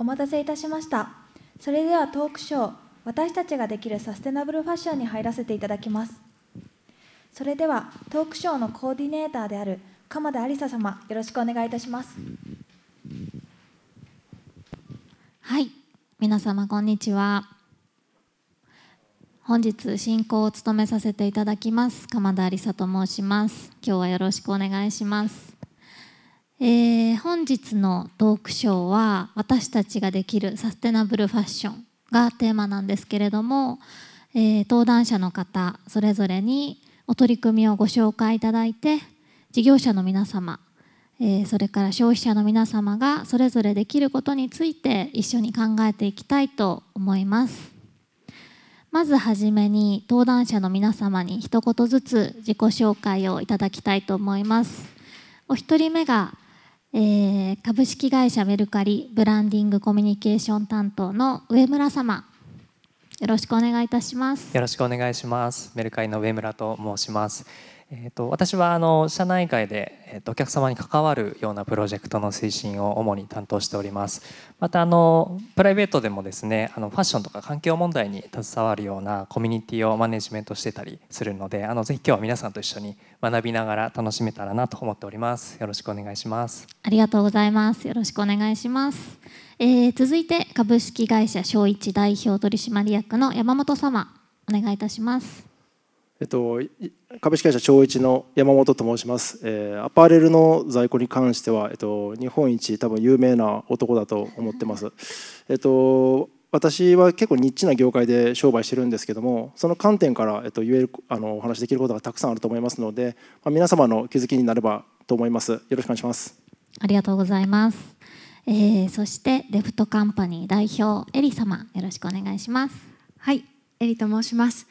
お待たせいたしましたそれではトークショー私たちができるサステナブルファッションに入らせていただきますそれではトークショーのコーディネーターである鎌田有り様よろしくお願いいたしますはい皆様こんにちは本日進行を務めさせていただきます鎌田有りと申します今日はよろしくお願いしますえー、本日のトークショーは私たちができるサステナブルファッションがテーマなんですけれども、えー、登壇者の方それぞれにお取り組みをご紹介いただいて事業者の皆様、えー、それから消費者の皆様がそれぞれできることについて一緒に考えていきたいと思いますまずはじめに登壇者の皆様に一言ずつ自己紹介をいただきたいと思いますお一人目がえー、株式会社メルカリブランディングコミュニケーション担当の上村様よろしくお願いいたしますよろしくお願いしますメルカリの上村と申しますえーと、私はあの社内外で、えーと、とお客様に関わるようなプロジェクトの推進を主に担当しておりますまたあのプライベートでもですねあのファッションとか環境問題に携わるようなコミュニティをマネジメントしてたりするのであのぜひ今日は皆さんと一緒に学びながら楽しめたらなと思っておりますよろしくお願いしますありがとうございますよろしくお願いしますえー、続いて株式会社小一代表取締役の山本様お願いいたしますえっと、株式会社長一の山本と申します、えー、アパレルの在庫に関しては、えっと、日本一多分有名な男だと思ってます、えっと、私は結構ニッチな業界で商売してるんですけどもその観点から、えっと、言えるあのお話できることがたくさんあると思いますので、まあ、皆様の気づきになればと思いますよろしくお願いしますありがとうございます、えー、そしてレフトカンパニー代表エリ様よろしくお願いしますはいエリと申します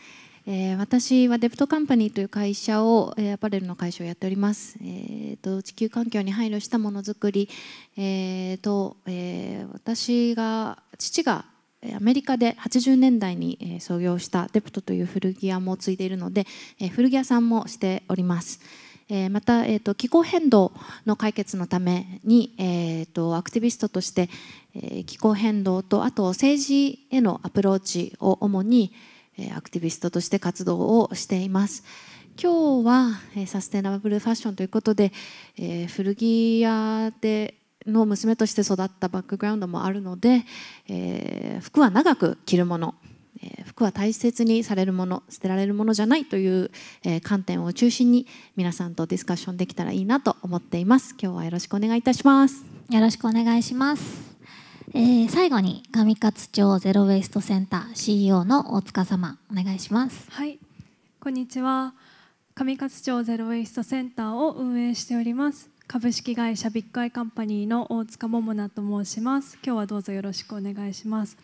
え私はデプトカンパニーという会社を、えアパレルの会社をやっております、えーと、地球環境に配慮したものづくり、えーとえー、私が父がアメリカで80年代に創業したデプトという古着屋も継いでいるので、えー、古着屋さんもしております。えまた、えーと、気候変動の解決のために、えーと、アクティビストとして、えー、気候変動とあと政治へのアプローチを主に、アクティビストとして活動をしています。今日はサステナブルファッションということで、え古着屋での娘として育ったバックグラウンドもあるので、え服は長く着るもの、え服は大切にされるもの捨てられるものじゃないという、え観点を中心に皆さんとディスカッションできたらいいなと思っています今日はよろしくお願いいたしますよろしくお願いしますえー、最後に上勝町ゼロウェイストセンター CEO の大塚様お願いします。はいこんにちは上勝町ゼロウェイストセンターを運営しております株式会社ビッグアイカンパニーの大塚桃奈と申します今日はどうぞよろしくお願いします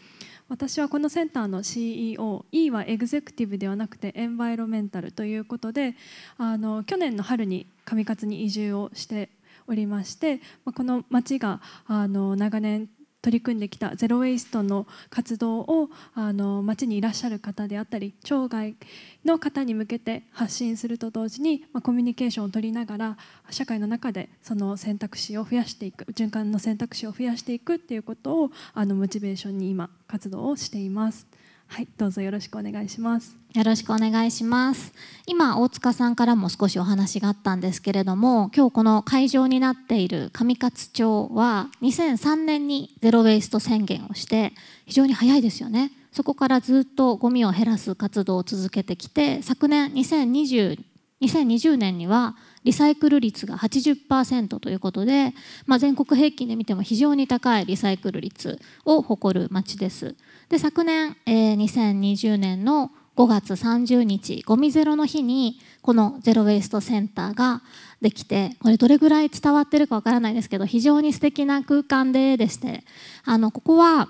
私はこのセンターの CEO E はエグゼクティブではなくてエンバイロメンタルということであの去年の春に上勝に移住をしておりましてこの町があの長年取り組んできたゼロ・ウェイストの活動をあの町にいらっしゃる方であったり町外の方に向けて発信すると同時に、まあ、コミュニケーションを取りながら社会の中でその選択肢を増やしていく循環の選択肢を増やしていくっていうことをあのモチベーションに今活動をしています。はい、どうぞよろしくお願いします。よろしくお願いします。今大塚さんからも少しお話があったんですけれども、今日この会場になっている上勝町は2003年にゼロウェイスト宣言をして非常に早いですよね。そこからずっとゴミを減らす活動を続けてきて、昨年2020 2020年にはリサイクル率が80%ということで、まあ、全国平均で見ても非常に高いリサイクル率を誇る町です。で昨年、えー、2020年の5月30日ゴミゼロの日にこのゼロ・ウェイストセンターができてこれどれぐらい伝わってるかわからないですけど非常に素敵な空間ででしてあのここは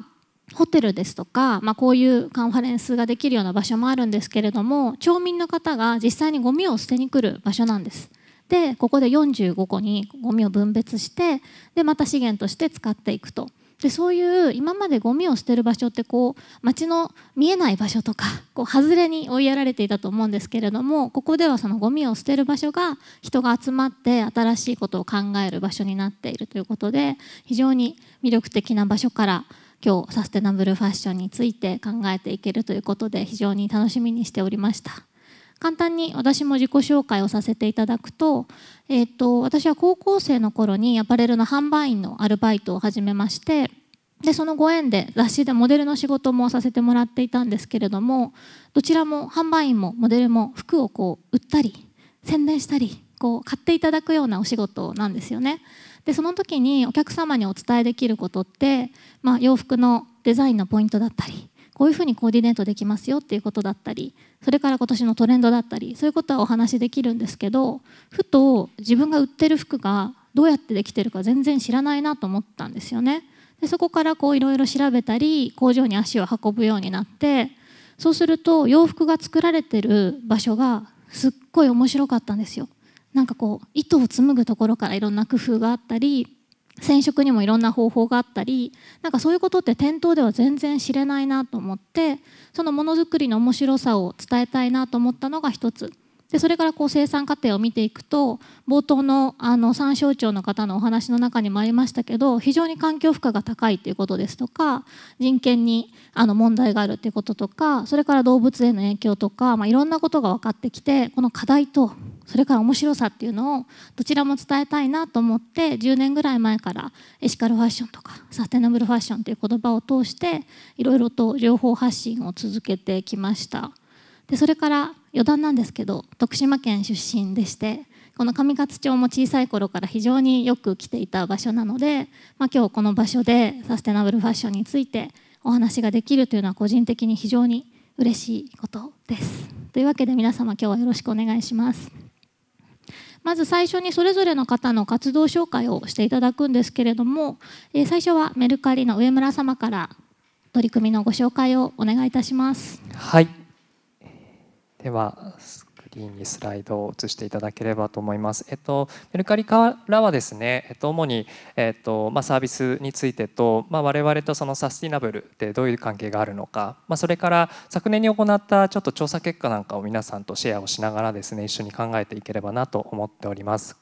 ホテルですとか、まあ、こういうカンファレンスができるような場所もあるんですけれども町民の方が実際にゴミを捨てに来る場所なんです。でここで45個にゴミを分別してでまた資源として使っていくと。でそういう今までゴミを捨てる場所ってこう街の見えない場所とかこう外れに追いやられていたと思うんですけれどもここではそのゴミを捨てる場所が人が集まって新しいことを考える場所になっているということで非常に魅力的な場所から今日サステナブルファッションについて考えていけるということで非常に楽しみにしておりました。簡単に私も自己紹介をさせていただくと,、えーと、と私は高校生の頃にアパレルの販売員のアルバイトを始めましてでそのご縁で雑誌でモデルの仕事もさせてもらっていたんですけれどもどちらも販売員もモデルも服をこう売ったり宣伝したりこう買っていただくようなお仕事なんですよね。でその時にお客様にお伝えできることって、まあ、洋服のデザインのポイントだったりこういうふうにコーディネートできますよっていうことだったりそれから今年のトレンドだったりそういうことはお話しできるんですけどふと自分が売ってる服がどうやってできてるか全然知らないなと思ったんですよね。でそこからこういろいろ調べたり工場に足を運ぶようになってそうすると洋服が作られてる場所がすっごい面白かったんですよ。なんかこう糸を紡ぐところからいろんな工夫があったり染色にもいろんな方法があったりなんかそういうことって店頭では全然知れないなと思ってそのものづくりの面白さを伝えたいなと思ったのが一つでそれからこう生産過程を見ていくと冒頭のあの産省庁の方のお話の中にもありましたけど非常に環境負荷が高いということですとか人権にあの問題があるということとかそれから動物への影響とか、まあ、いろんなことが分かってきてこの課題とそれから面白さっていうのをどちらも伝えたいなと思って10年ぐらい前からエシカルファッションとかサステナブルファッションという言葉を通していろいろと情報発信を続けてきました。でそれから余談なんですけど徳島県出身でしてこの上勝町も小さい頃から非常によく来ていた場所なので、まあ、今日この場所でサステナブルファッションについてお話ができるというのは個人的に非常に嬉しいことです。というわけで皆様今日はよろしくお願いします。まず最初にそれぞれの方の活動紹介をしていただくんですけれども、え最初はメルカリの上村様から取り組みのご紹介をお願いいたします。はいではスクリーンにスライドを移していただければと思います。えっと、メルカリからはですね、えっと、主に、えっとまあ、サービスについてと、まあ、我々とそのサスティナブルってどういう関係があるのか、まあ、それから昨年に行ったちょっと調査結果なんかを皆さんとシェアをしながらですね一緒に考えていければなと思っております。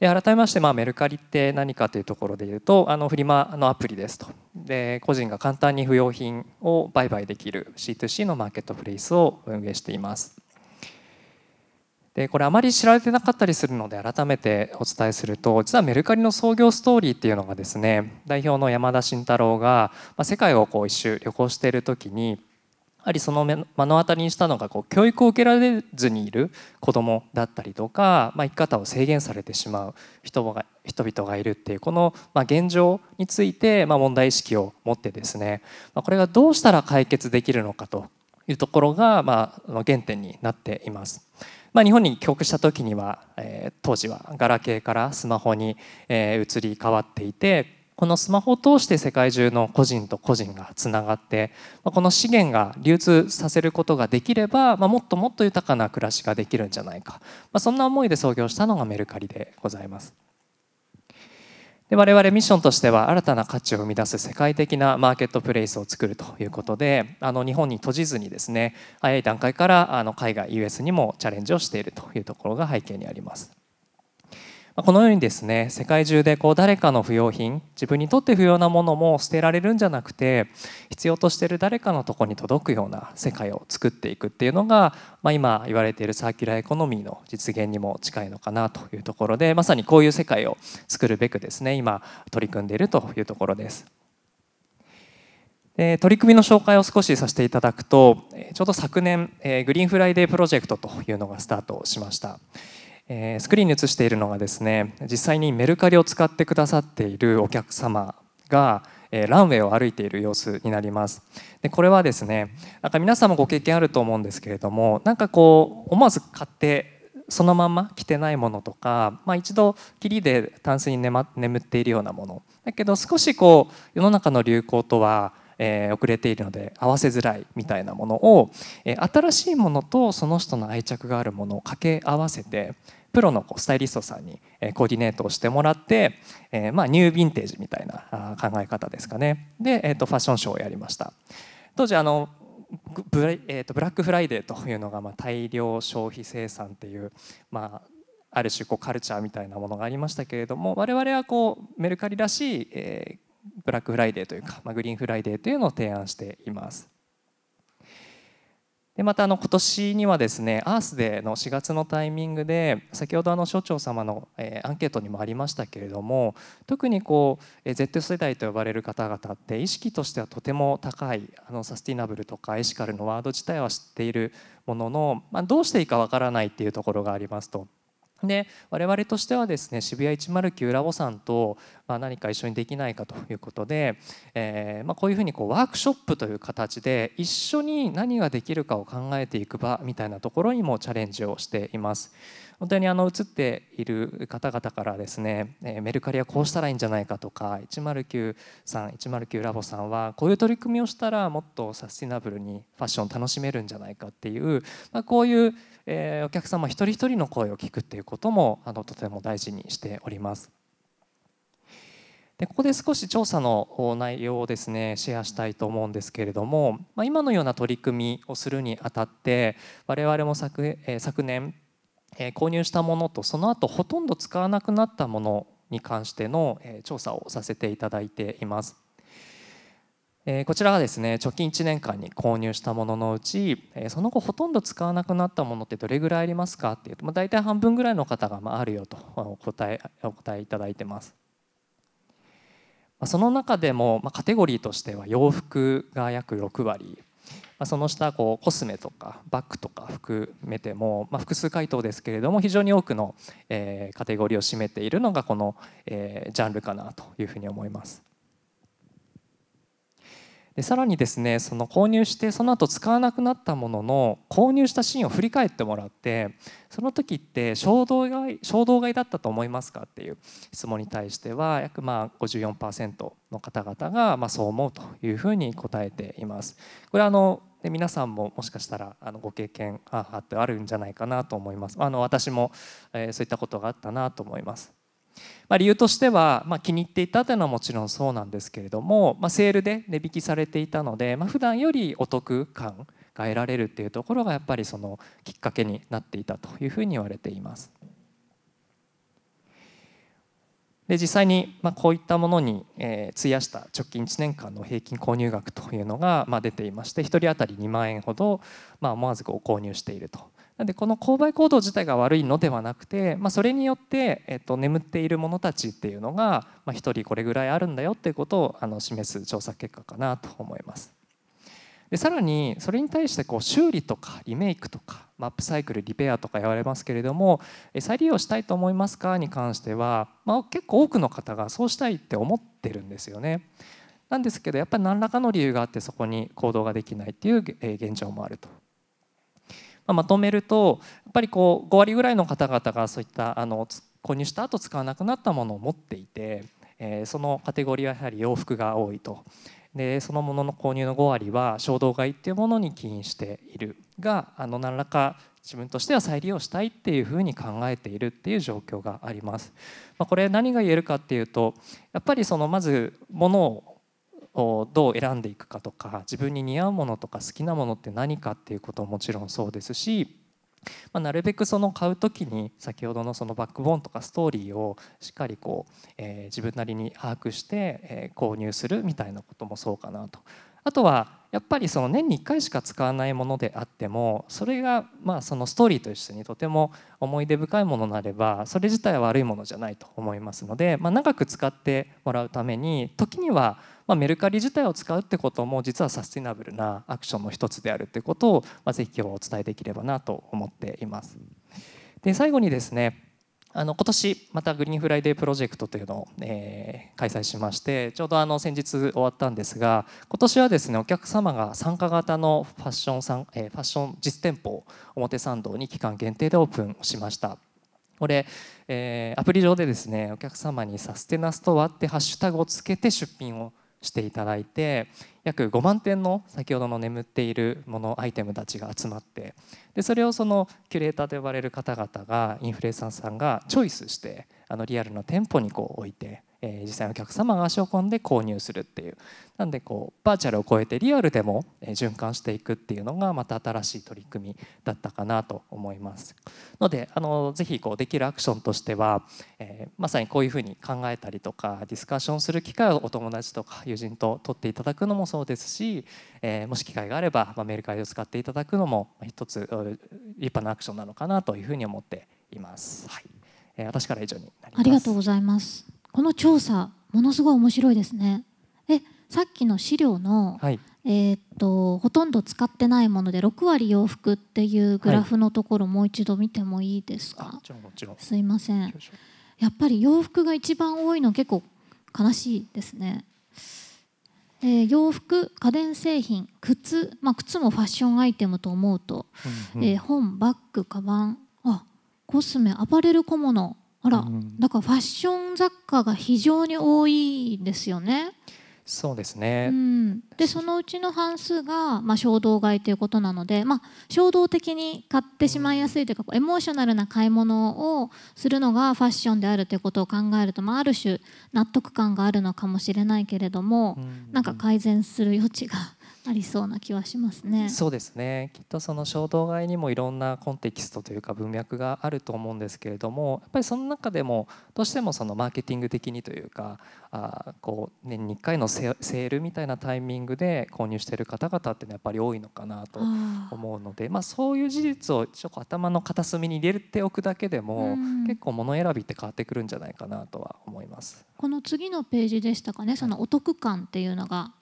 で改めまして、まあ、メルカリって何かというところでいうとあのフリマのアプリですとで個人が簡単に不要品を売買できる C2C のマーケットプレイスを運営していますでこれあまり知られてなかったりするので改めてお伝えすると実はメルカリの創業ストーリーっていうのがですね代表の山田慎太郎が、まあ、世界をこう一周旅行している時にやはりその目の当たりにしたのがこう教育を受けられずにいる子どもだったりとか、まあ、生き方を制限されてしまう人が人々がいるっていうこの、まあ、現状について、まあ、問題意識を持ってですね、まあ、これがどうしたら解決できるのかというところが、まあ、原点になっています。まあ、日本に帰国した時には、えー、当時はガラケーからスマホに、えー、移り変わっていてこのスマホを通して世界中の個人と個人がつながってこの資源が流通させることができれば、まもっともっと豊かな暮らしができるんじゃないか、まそんな思いで創業したのがメルカリでございます。で我々ミッションとしては新たな価値を生み出す世界的なマーケットプレイスを作るということであの日本に閉じずにですね早い段階からあの海外 US にもチャレンジをしているというところが背景にあります。このようにですね世界中でこう誰かの不要品自分にとって不要なものも捨てられるんじゃなくて必要としてる誰かのとこに届くような世界を作っていくっていうのが、まあ、今言われているサーキュラーエコノミーの実現にも近いのかなというところでまさにこういう世界を作るべくですね今取り組んでいるというところです。取り組みの紹介を少しさせていただくとちょうど昨年グリーンフライデープロジェクトというのがスタートしました。えスクリーンに映しているのがですね実際にメルカリを使ってくださっているお客様が、えランウェイを歩いている様子になりますでこれはですねなんか皆さんもご経験あると思うんですけれどもなんかこう思わず買ってそのまま着てないものとか、まあ、一度きりでタンスに眠っているようなものだけど少しこう世の中の流行とは、え遅れているので合わせづらいみたいなものを、え新しいものとその人の愛着があるものを掛け合わせてプロのこうスタイリストさんにコーディネートをしてもらって、えまあ、ニューヴィンテージみたいな考え方ですかねで、えー、とファッションショーをやりました当時あのブラ,、えー、とブラックフライデーというのが、まあ、大量消費生産っていう、まあ、ある種こうカルチャーみたいなものがありましたけれども我々はこうメルカリらしい、えー、ブラックフライデーというか、まあ、グリーンフライデーというのを提案しています。でまたあの今年にはですねアースデーの4月のタイミングで先ほどあの所長様の、えアンケートにもありましたけれども特にこう、え Z 世代と呼ばれる方々って意識としてはとても高いあのサスティナブルとかエシカルのワード自体は知っているものの、まあ、どうしていいかわからないっていうところがありますと。で我々としてはですね渋谷109ラボさんとまあ、何か一緒にできないかということで、えー、まあ、こういうふうにこうワークショップという形で一緒に何ができるかを考えていく場みたいなところにもチャレンジをしています。本当にあの映っている方々からですね、えメルカリはこうしたらいいんじゃないかとか109さん109ラボさんはこういう取り組みをしたらもっとサスティナブルにファッション楽しめるんじゃないかっていう、まあ、こういう、えお客様一人一人の声を聞くっていうこともあのとても大事にしております。でここで少し調査の内容をですねシェアしたいと思うんですけれども、まあ、今のような取り組みをするにあたって我々も昨,、え昨年、え購入したものとその後ほとんど使わなくなったものに関しての、え調査をさせていただいています。えこちらがですね貯金1年間に購入したもののうち、えその後ほとんど使わなくなったものってどれぐらいありますかっていうと、まあ、大体半分ぐらいの方が、まあ、あるよとお答えお答えいただいてます。その中でもカテゴリーとしては洋服が約6割その下こうコスメとかバッグとか含めても、まあ、複数回答ですけれども非常に多くの、えー、カテゴリーを占めているのがこの、えー、ジャンルかなというふうに思います。でさらにですねその購入してその後使わなくなったものの購入したシーンを振り返ってもらってその時って衝動買い衝動買いだったと思いますかっていう質問に対しては約まあ54%の方々がまそう思うというふうに答えています。これあので皆さんももしかしたらあのご経験ああってあるんじゃないかなと思います。あの私も、えー、そういったことがあったなと思います。まあ、理由としては、まあ、気に入っていたというのはもちろんそうなんですけれども、まあ、セールで値引きされていたので、まあ、普段よりお得感が得られるっていうところがやっぱりそのきっかけになっていたというふうに言われています。で実際にまあこういったものにえ費やした直近1年間の平均購入額というのがまあ出ていまして1人当たり2万円ほどまあ思わず購入しているとなんでこの購買行動自体が悪いのではなくて、まあ、それによって、えっと、眠っている者たちっていうのが、まあ、1人これぐらいあるんだよっていうことをあの示す調査結果かなと思います。でさらにそれに対してこう修理とかリメイクとかアップサイクルリペアとか言われますけれども再利用したいと思いますかに関しては、まあ、結構多くの方がそうしたいって思ってるんですよね。なんですけどやっぱり何らかの理由があってそこに行動ができないっていう現状もあるとまあ、まとめるとやっぱりこう5割ぐらいの方々がそういったあの購入した後使わなくなったものを持っていて、えー、そのカテゴリーはやはり洋服が多いと。でそのものの購入の5割は衝動買いっていうものに起因しているがあの何らか自分としては再利用したいっていうふうに考えているっていう状況があります。まあ、これ何が言えるかっていうとやっぱりそのまず物ををどう選んでいくかとか自分に似合うものとか好きなものって何かっていうことももちろんそうですし、まあ、なるべくその買う時に先ほどのそのバックボーンとかストーリーをしっかりこう、えー、自分なりに把握して、えー、購入するみたいなこともそうかなと。あとはやっぱりその年に1回しか使わないものであってもそれがまあそのストーリーと一緒にとても思い出深いものになればそれ自体は悪いものじゃないと思いますので、まあ、長く使ってもらうために時にはまメルカリ自体を使うってことも実はサスティナブルなアクションの一つであるってことを、まあ、ぜひ今日お伝えできればなと思っています。で最後にですねあの今年またグリーンフライデープロジェクトというのを、えー、開催しましてちょうどあの先日終わったんですが今年はですねお客様が参加型のファッションさん、えー、ファッション実店舗表参道に期間限定でオープンしました。これ、えー、アプリ上でですねお客様にサステナストアってハッシュタグをつけて出品をしていただいて、約5万点の先ほどの眠っているものアイテムたちが集まってでそれをそのキュレーターと呼ばれる方々がインフルエンサーさんがチョイスしてあのリアルの店舗にこう置いてえー、実際お客様が足を込んで購入するっていうなんでこうバーチャルを超えてリアルでも、えー、循環していくっていうのがまた新しい取り組みだったかなと思いますのであのぜひこうできるアクションとしては、えー、まさにこういうふうに考えたりとかディスカッションする機会をお友達とか友人と取っていただくのもそうですし、えー、もし機会があれば、まあ、メルカリを使っていただくのも一つ立派なアクションなのかなというふうに思っています。はい私から以上にありがとうございます。この調査ものすごい面白いですね。えさっきの資料の、はい、えっとほとんど使ってないもので6割洋服っていうグラフのところ、もう一度見てもいいですかすいませんやっぱり洋服が一番多いの結構悲しいですね、えー、洋服家電製品靴、まあ、靴もファッションアイテムと思うと、うんうん、えー、本バッグカバンあコスメアパレル小物あら、うん、だからファッション雑貨が非常に多いですよね。そうですね、うん、でそのうちの半数が、まあ、衝動買いということなので、まあ、衝動的に買ってしまいやすいというかエモーショナルな買い物をするのがファッションであるということを考えると、まあ、ある種納得感があるのかもしれないけれども、うん、なんか改善する余地がありそうな気はしますね。そうですねきっとその衝動買いにもいろんなコンテキストというか文脈があると思うんですけれどもやっぱりその中でもどうしてもそのマーケティング的にというかあこう年に1回のセールみたいなタイミングで購入している方々っていうのはやっぱり多いのかなと思うのでまあ、そういう事実をちょっと頭の片隅に入れておくだけでも、結構物選びって変わってくるんじゃないかなとは思います。この次のページでしたかねそのお得感っていうのが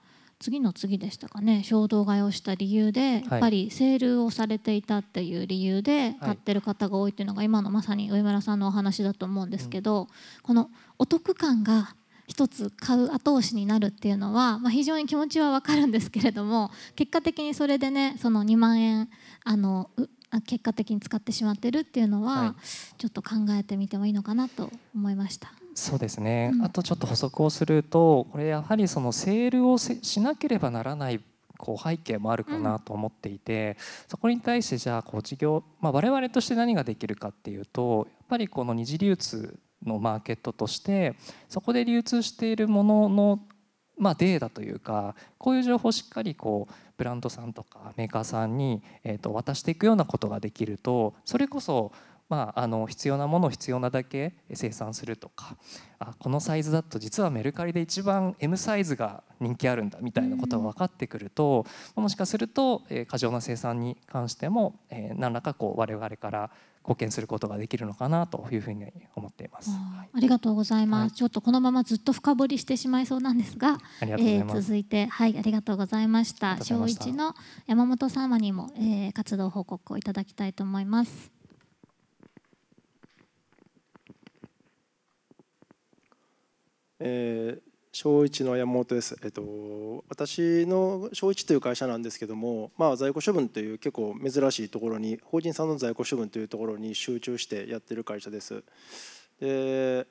次の次でしたかね衝動買いをした理由でやっぱりセールをされていたっていう理由で買ってる方が多いっていうのが今のまさに上村さんのお話だと思うんですけど、うん、このお得感が一つ買う後押しになるっていうのは、まあ、非常に気持ちは分かるんですけれども結果的にそれでねその2万円あの結果的に使ってしまってるっていうのは、はい、ちょっと考えてみてもいいのかなと思いました。そうですね、うん、あとちょっと補足をするとこれやはりそのセールをしなければならないこう背景もあるかなと思っていて、うん、そこに対してじゃあこう事業、まあ、我々として何ができるかっていうとやっぱりこの二次流通のマーケットとしてそこで流通しているもののまあ、データというかこういう情報をしっかりこうブランドさんとかメーカーさんに、えと渡していくようなことができるとそれこそまあ、あの必要なものを必要なだけ生産するとかあこのサイズだと実はメルカリで一番 M サイズが人気あるんだみたいなことが分かってくると、もしかすると、え過剰な生産に関しても、え何らかこう我々から貢献することができるのかなというふうに思っています。あありがとうございます、はい、ちょっとこのままずっと深掘りしてしまいそうなんですが、あ続いてはいありがとうございました。小一の山本様にも、えー、活動報告をいただきたいと思います。えー、小一の山本です、えっと、私の小1という会社なんですけども、まあ、在庫処分という結構珍しいところに法人さんの在庫処分というところに集中してやってる会社です。で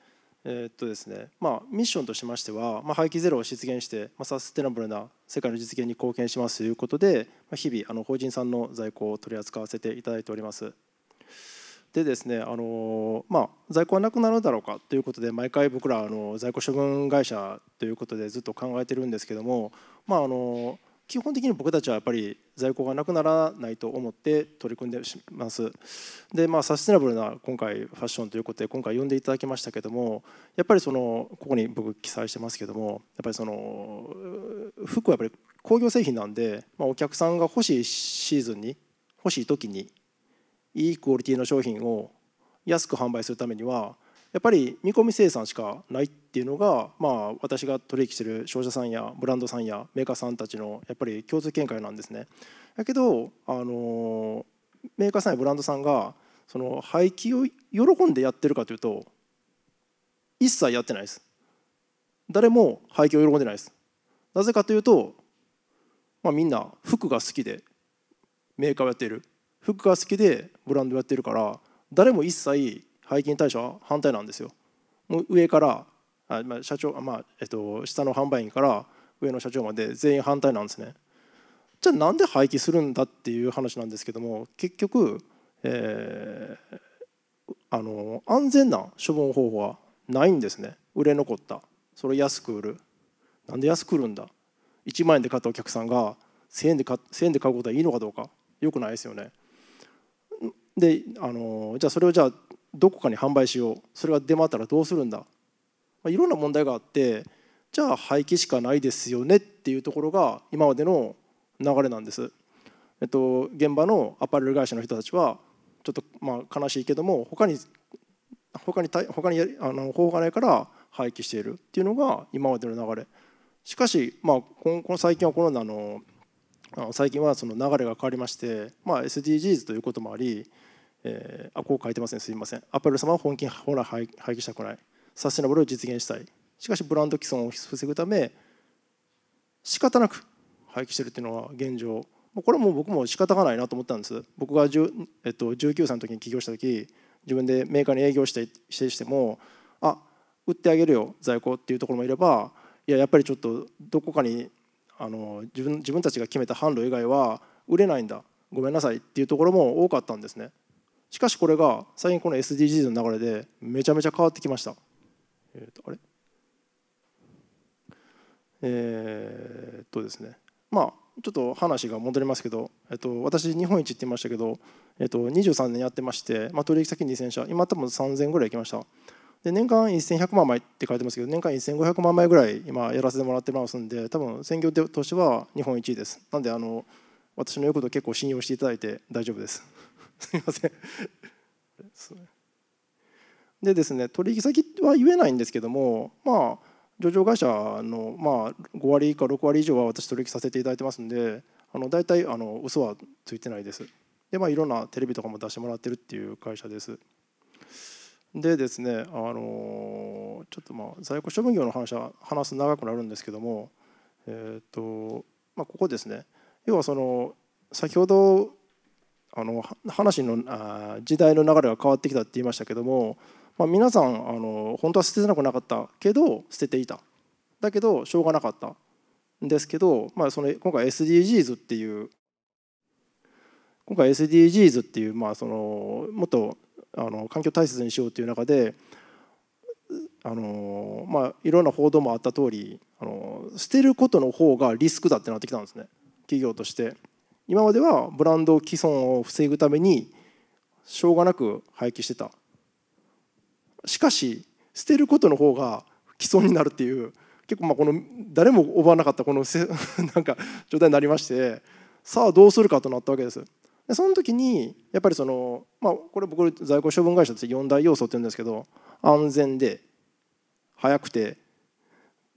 えっとですねまあ、ミッションとしましては、まあ、廃棄ゼロを実現して、まあ、サステナブルな世界の実現に貢献しますということで、まあ、日々あの法人さんの在庫を取り扱わせていただいております。でですねあの、まあ、在庫はなくなるだろうかということで毎回僕らあの在庫処分会社ということでずっと考えてるんですけども、まあ、あの基本的に僕たちはやっぱり在庫がなくならないと思って取り組んでます。でまあサステナブルな今回ファッションということで今回呼んでいただきましたけどもやっぱりそのここに僕記載してますけどもやっぱりその服はやっぱり工業製品なんで、まあ、お客さんが欲しいシーズンに欲しい時にいいクオリティの商品を安く販売するためにはやっぱり見込み生産しかないっていうのが、まあ、私が取引してる商社さんやブランドさんやメーカーさんたちのやっぱり共通見解なんですね。だけど、あのメーカーさんやブランドさんがその廃棄を喜んでやってるかというと一切やってないです。誰も廃棄を喜んでないです。なぜかというと、まあ、みんな服が好きでメーカーをやっている。服が好きでブランドやってるから誰も一切背に対ては反対なんですよ。もう上からあ、まあ、社長、まあえっと、下の販売員から上の社長まで全員反対なんですね。じゃあなんで廃棄するんだっていう話なんですけども結局、えー、あの安全な処分方法はないんですね売れ残ったそれ安く売るなんで安く売るんだ1万円で買ったお客さんが1000で ,1000 円で買うことはいいのかどうかよくないですよね。であのじゃあそれをじゃあどこかに販売しようそれが出回ったらどうするんだ、まあ、いろんな問題があってじゃあ廃棄しかないですよねっていうところが今までの流れなんです。えっと、現場のアパレル会社の人たちはちょっとまあ悲しいけども他に他に他にあの方法がないから廃棄しているっていうのが今までの流れしかし、まあ、この最近はコロナの最近はその流れが変わりまして、まあ、SDGs ということもありえー、あ、こう書いてますね、すみません。アップル様は本金ほら廃棄したくない。サステナブルを実現したい。しかし、ブランド毀損を防ぐため、仕方なく廃棄してるっていうのは現状。これも僕も仕方がないなと思ったんです。僕が、えっと、19歳の時に起業した時、自分でメーカーに営業してしてしても、あ、売ってあげるよ、在庫っていうところもいれば、いや、やっぱりちょっとどこかにあの自分自分たちが決めた販路以外は売れないんだごめんなさいっていうところも多かったんですねしかしこれが最近この SDGs の流れでめちゃめちゃ変わってきました。えー、とあれえー、っとですねまあちょっと話が戻りますけど、えっと、私日本一って言いましたけど、えっと、23年やってまして、まあ、取引先2000社今多分3000ぐらい行きましたで年間1100万枚って書いてますけど年間1500万枚ぐらい今やらせてもらってますんで多分専業としては日本一位ですなんであの私の言うこと結構信用していただいて大丈夫ですすみません。でですね取引先は言えないんですけどもまあ上場会社のまあ5割か6割以上は私取引させていただいてますんであの大体あの嘘はついてないです。でまあいろんなテレビとかも出してもらってるっていう会社です。でですねあのちょっとまあ在庫処分業の話は話す長くなるんですけどもえっ、とまあここですね要はその先ほどあの話のあ時代の流れが変わってきたって言いましたけども、まあ、皆さんあの本当は捨てなくなかったけど捨てていただけどしょうがなかったんですけど、まあ、その今回 SDGs っていう今回 SDGs っていう、まあ、そのもっとあの環境大切にしようという中であの、まあ、いろんな報道もあった通りあり捨てることの方がリスクだってなってきたんですね企業として。今まではブランド既存を防ぐためにしょうがなく廃棄してたしかし捨てることの方が既存になるっていう結構まあこの誰も思わなかったこのせ なんか状態になりましてさあどうするかとなったわけですでその時にやっぱりその、まあ、これ僕在庫処分会社として4大要素って言うんですけど安全で早くて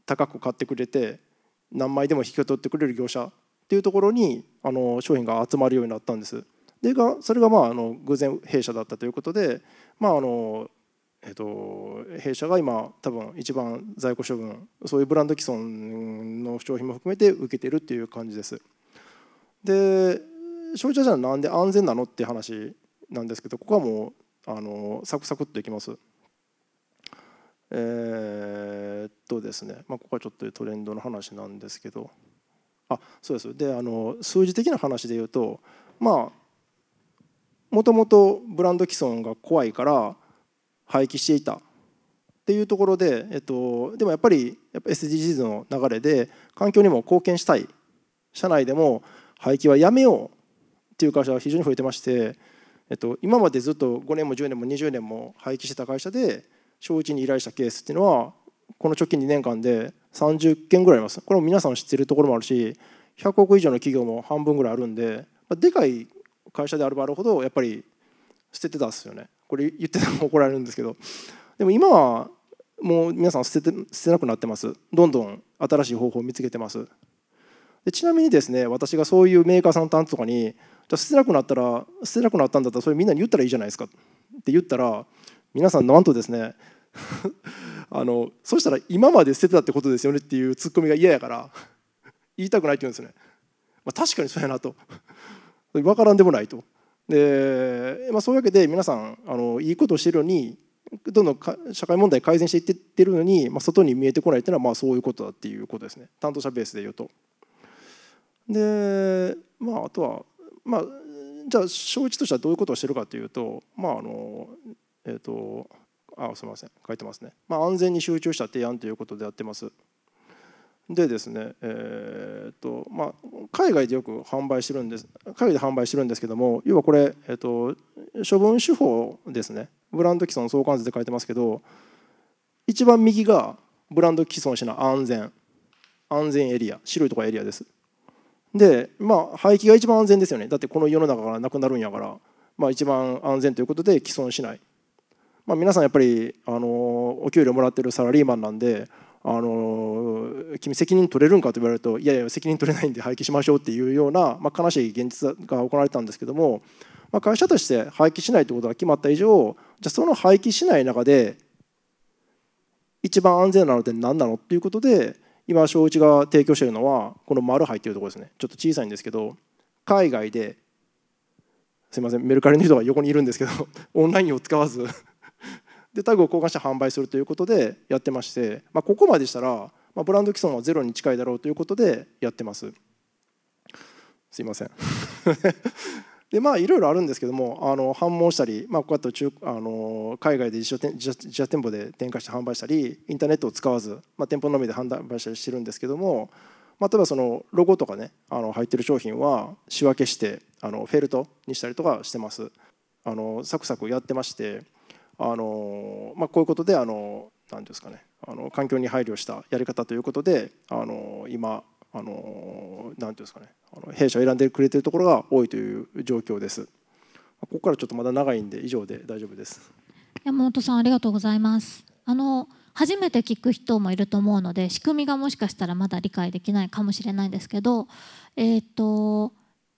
高く買ってくれて何枚でも引き取ってくれる業者っていうところにあの商品が集まるようになったんです。でがそれがまああの偶然弊社だったということで、まああのえっと、弊社が今多分一番在庫処分そういうブランド既存の商品も含めて受けてるっていう感じです。で消費者じゃなんで安全なのって話なんですけどここはもうあのサクサクっといきます。えー、っとですね、まあ、ここはちょっとトレンドの話なんですけど。あそうですであの数字的な話で言うとまあもともとブランド既存が怖いから廃棄していたっていうところで、えっと、でもやっぱりやっぱ SDGs の流れで環境にも貢献したい社内でも廃棄はやめようっていう会社が非常に増えてまして、えっと、今までずっと5年も10年も20年も廃棄してた会社で小一に依頼したケースっていうのはこの直近2年間で30件ぐらいありますこれも皆さん知ってるところもあるし100億以上の企業も半分ぐらいあるんで、まあ、でかい会社であればあるほどやっぱり捨ててたんですよねこれ言ってたも怒られるんですけどでも今はもう皆さん捨てて捨てなくなってますどんどん新しい方法を見つけてますでちなみにですね私がそういうメーカーさんの担当とかにじゃ捨てなくなったら捨てなくなったんだったらそれみんなに言ったらいいじゃないですかって言ったら皆さんなんとですねあのそしたら今まで捨ててたってことですよねっていうツッコミが嫌やから言いたくないって言うんですね、まあ、確かにそうやなと分 からんでもないとで、まあ、そういうわけで皆さんあのいいことをしてるのにどんどん社会問題改善していってってるのに、まあ、外に見えてこないっていうのはまあそういうことだっていうことですね担当者ベースで言うと。でまああとはまあじゃあ小一としてはどういうことをしてるかというとまああのえっ、ー、とあすみません書いてますね、まあ、安全に集中した提案ということでやってますでですね、えーとまあ、海外でよく販売してるんです海外で販売してるんですけども要はこれ、えーと、と処分手法ですねブランド既損相関図で書いてますけど一番右がブランド既損しない安全安全エリア白いところエリアですでまあ廃棄が一番安全ですよねだってこの世の中からなくなるんやから、まあ、一番安全ということで既存しないまあ、皆さんやっぱりあのお給料もらってるサラリーマンなんであの君責任取れるんかと言われるといやいや責任取れないんで廃棄しましょうっていうような、まあ、悲しい現実が行われたんですけども、まあ、会社として廃棄しないということが決まった以上じゃあその廃棄しない中で一番安全なのって何なのっていうことで今正一が提供しているのはこの丸入っているところですねちょっと小さいんですけど海外ですいませんメルカリの人が横にいるんですけど オンラインを使わずでタグを交換して販売するということでやってまして、まあ、ここまでしたら、まあ、ブランド基礎はゼロに近いだろうということでやってますすいません でまあいろいろあるんですけどもあの反問したり、まあ、こうやって中あの海外で自社自社店舗で展開して販売したりインターネットを使わず、まあ、店舗のみで販売したりしてるんですけども、まあ、例えばそのロゴとかねあの入ってる商品は仕分けしてあのフェルトにしたりとかしてますあのサクサクやってましてあのまあ、こういうことであの何ですかねあの環境に配慮したやり方ということであの今あの何ていうんですかねあの弊社を選んでくれてるところが多いという状況です。ここからちょっとまだ長いんで以上で大丈夫です。山本さんありがとうございます。あの初めて聞く人もいると思うので仕組みがもしかしたらまだ理解できないかもしれないんですけど、えーと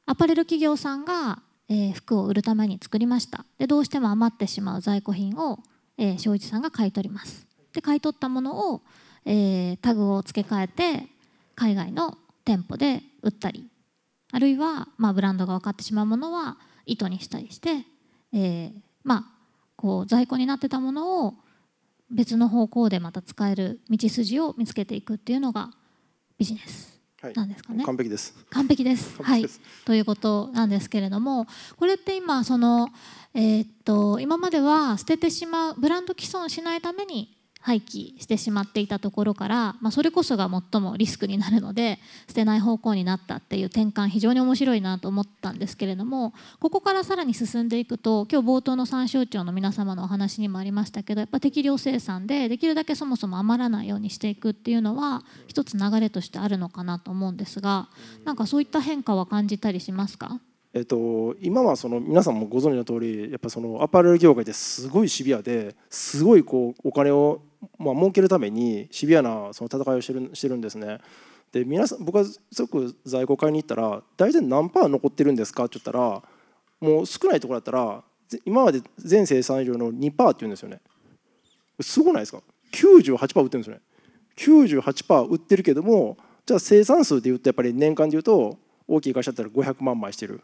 アパレル企業さんがえー、服を売るために作りましたでどうしても余ってしまう在庫品を、えー、正一さんが買い取りますで買い取ったものを、えー、タグを付け替えて海外の店舗で売ったりあるいは、まあ、ブランドが分かってしまうものは糸にしたりして、えー、まあこう在庫になってたものを別の方向でまた使える道筋を見つけていくっていうのがビジネス。なんですかね、はい、完璧です完璧ですはいということなんですけれどもこれって今そのえー、っと今までは捨ててしまうブランド毀損しないために廃棄してしまっていたところから、まあ、それこそが最もリスクになるので 捨てない方向になったっていう転換非常に面白いなと思ったんですけれどもここからさらに進んでいくと今日冒頭の参省庁の皆様のお話にもありましたけどやっぱ適量生産でできるだけそもそも余らないようにしていくっていうのは一つ流れとしてあるのかなと思うんですがなんかそういった変化は感じたりしますかえっと、今はその皆さんもご存知の通りやっぱそのアパレル業界ってすごいシビアですごいこうお金をまあ、儲けるためにシビアなその戦いをしてるしてるんですね。で皆さん僕はすごく在庫買いに行ったら「大体何パー残ってるんですか?」って言ったらもう少ないところだったら今まで全生産量の2%って言うんですよね。すごないですか98%売ってるんですよね。98%売ってるけどもじゃあ生産数で言うとやっぱり年間で言うと大きい会社だったら500万枚してる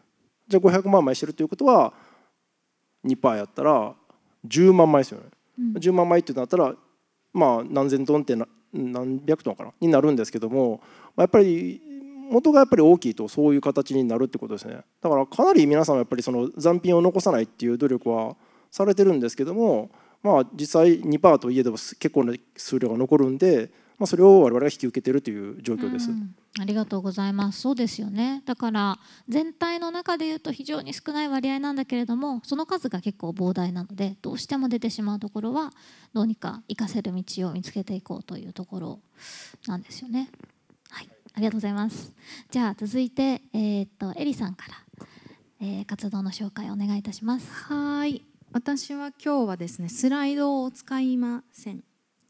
じゃあ500万枚してるということは2%やったら10万枚ですよね、うん、10万枚ってなったらまあ、何千トンって何百トンかなになるんですけども、まあ、やっぱり元がやっぱり大きいとそういう形になるってことですねだからかなり皆さんはやっぱりその残品を残さないっていう努力はされてるんですけども、まあ、実際2%といえども結構な数量が残るんで、まあ、それを我々が引き受けてるという状況です。うんありがとうございますそうですよねだから全体の中で言うと非常に少ない割合なんだけれどもその数が結構膨大なのでどうしても出てしまうところはどうにか活かせる道を見つけていこうというところなんですよね。はい、ありがとうございます。じゃあ続いてえー、っとエリさんから、えー、活動の紹介をお願いいたします。はい、私は今日はですねスライドを使いません。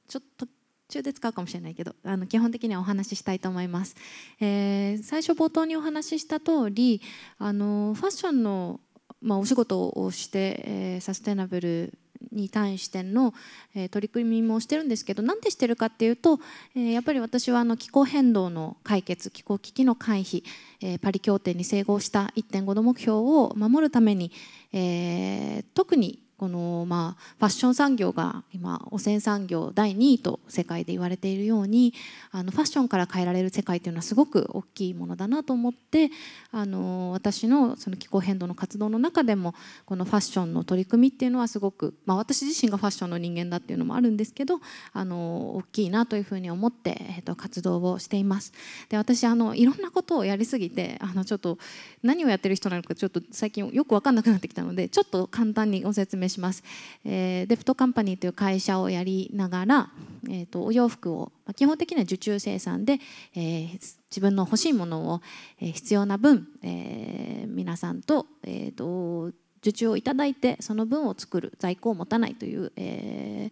ちょっと中で使うかもしれないけどあの基本的にはお話ししたいと思います、えー、最初冒頭にお話しした通りあのファッションの、まあ、お仕事をして、えー、サステナブルに対しての、えー、取り組みもしてるんですけどなんでしてるかっていうと、えー、やっぱり私はあの気候変動の解決気候危機の回避、えー、パリ協定に整合した1.5度目標を守るために、えー、特にこのまあファッション産業が今汚染産業第2位と世界で言われているようにあのファッションから変えられる世界というのはすごく大きいものだなと思ってあの私のその気候変動の活動の中でもこのファッションの取り組みっていうのはすごく、まあ、私自身がファッションの人間だっていうのもあるんですけどあの大きいなというふうに思って、えっと、活動をしています。で私あのいろんなことをやりすぎてあのちょっと何をやってる人なのかちょっと最近よく分かんなくなってきたのでちょっと簡単にご説明します、えー、デプトカンパニーという会社をやりながら、えーと、お洋服を、まあ、基本的には受注生産で、えー、自分の欲しいものを、えー、必要な分、えー、皆さんと,、えーと、受注をいただいてその分を作る在庫を持たないという、えー、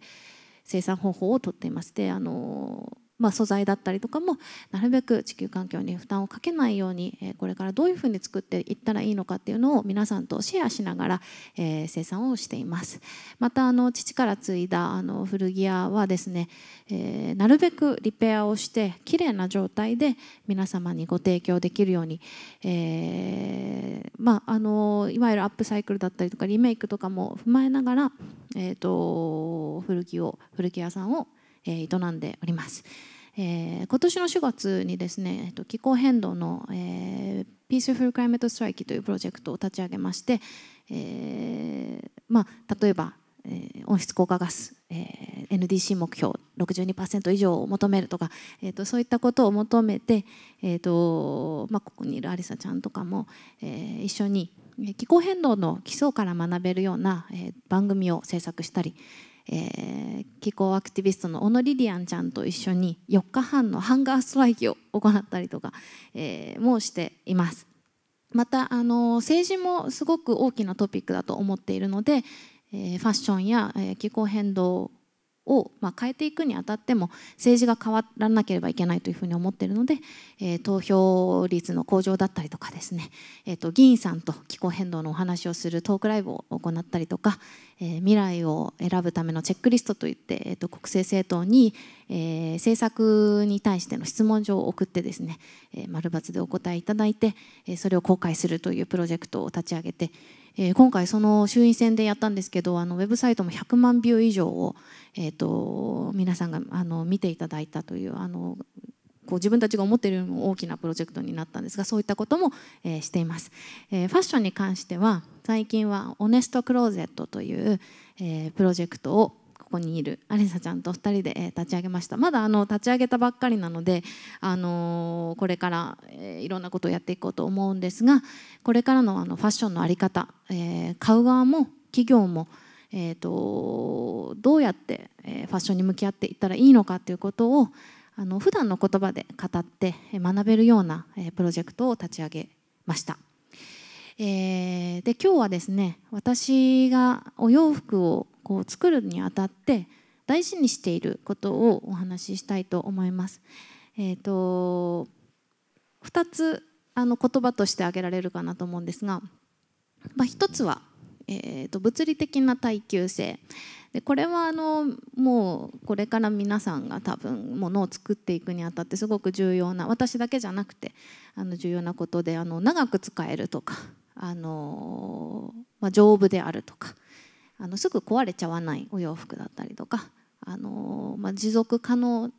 生産方法をとっていますて。あのーまあ、素材だったりとかもなるべく地球環境に負担をかけないように、えこれからどういうふうに作っていったらいいのかっていうのを皆さんとシェアしながら、え生産をしていますまたあの父から継いだあの古着屋はですね、えなるべくリペアをしてきれいな状態で皆様にご提供できるように、えまあ、あのいわゆるアップサイクルだったりとかリメイクとかも踏まえながら、えー、と古着を古着屋さんを営んでおります。えー、今年の4月にですね、えっと、気候変動の、えー、ピースフル・クライメット・ストライキというプロジェクトを立ち上げまして、えーまあ、例えば、えー、温室効果ガス、えー、NDC 目標62%以上を求めるとか、えーと、とそういったことを求めて、えーとまあ、ここにいるアリサちゃんとかも、えー、一緒に気候変動の基礎から学べるような、えー、番組を制作したり、えー、気候アクティビストの小野リリアンちゃんと一緒に4日半のハンガーストライキを行ったりとか、えー、もしています。またあの政治もすごく大きなトピックだと思っているので、えー、ファッションや、え気候変動を、まあ、変えていくにあたっても政治が変わらなければいけないというふうに思っているので、えー、投票率の向上だったりとかですね、えーと、議員さんと気候変動のお話をするトークライブを行ったりとか、えー、未来を選ぶためのチェックリストといって、えーと、国政政党に、えー、政策に対しての質問状を送ってですね、えー、丸×でお答えいただいて、えそれを公開するというプロジェクトを立ち上げて、えー、今回その衆院選でやったんですけどあのウェブサイトも100万ビュー以上を、えーと、皆さんがあの見ていただいたというあのこう自分たちが思っているよりも大きなプロジェクトになったんですがそういったことも、えー、しています、えー、ファッションに関しては最近はオネストクローゼットという、えー、プロジェクトをここにいるアリサちゃんと2人で、え立ち上げましたまだあの立ち上げたばっかりなので、あのー、これから、えいろんなことをやっていこうと思うんですがこれからのあのファッションの在り方、え買う側も企業も、えーと、どうやって、えファッションに向き合っていったらいいのかということをあの普段の言葉で語って学べるような、えプロジェクトを立ち上げました。えー、で今日はですね私がお洋服をこう作るにあたって大事にしていることをお話ししたいと思います。えーと、2つあの言葉として挙げられるかなと思うんですが、まあ、1つは、えーと、と物理的な耐久性でこれはあのもうこれから皆さんが多分ものを作っていくにあたってすごく重要な私だけじゃなくてあの重要なことであの長く使えるとか、あのまあ、丈夫であるとか。あのすぐ壊れちゃわないお洋服だったりとかあのまあ、持続可能